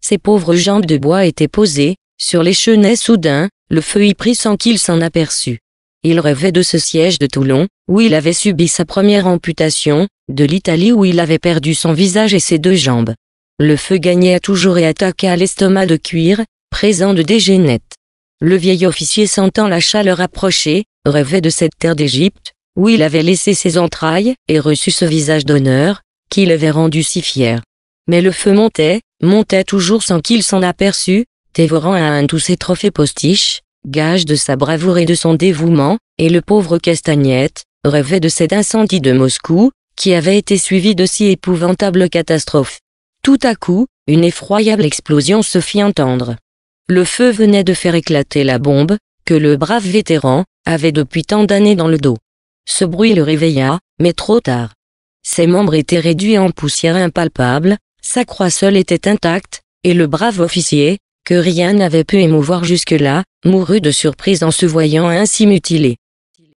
Ses pauvres jambes de bois étaient posées, sur les chenets soudain, le feu y prit sans qu'il s'en aperçût. Il rêvait de ce siège de Toulon, où il avait subi sa première amputation, de l'Italie où il avait perdu son visage et ses deux jambes. Le feu gagnait toujours et attaqua l'estomac de cuir, présent de dégénètes. Le vieil officier sentant la chaleur approcher, rêvait de cette terre d'Égypte, où il avait laissé ses entrailles et reçu ce visage d'honneur, qui l'avait rendu si fier. Mais le feu montait, montait toujours sans qu'il s'en aperçût, dévorant à un tous ses trophées postiches, gage de sa bravoure et de son dévouement, et le pauvre Castagnette, rêvait de cet incendie de Moscou, qui avait été suivi de si épouvantables catastrophes. Tout à coup, une effroyable explosion se fit entendre. Le feu venait de faire éclater la bombe, que le brave vétéran, avait depuis tant d'années dans le dos. Ce bruit le réveilla, mais trop tard. Ses membres étaient réduits en poussière impalpable, sa croix seule était intacte, et le brave officier, que rien n'avait pu émouvoir jusque-là, mourut de surprise en se voyant ainsi mutilé.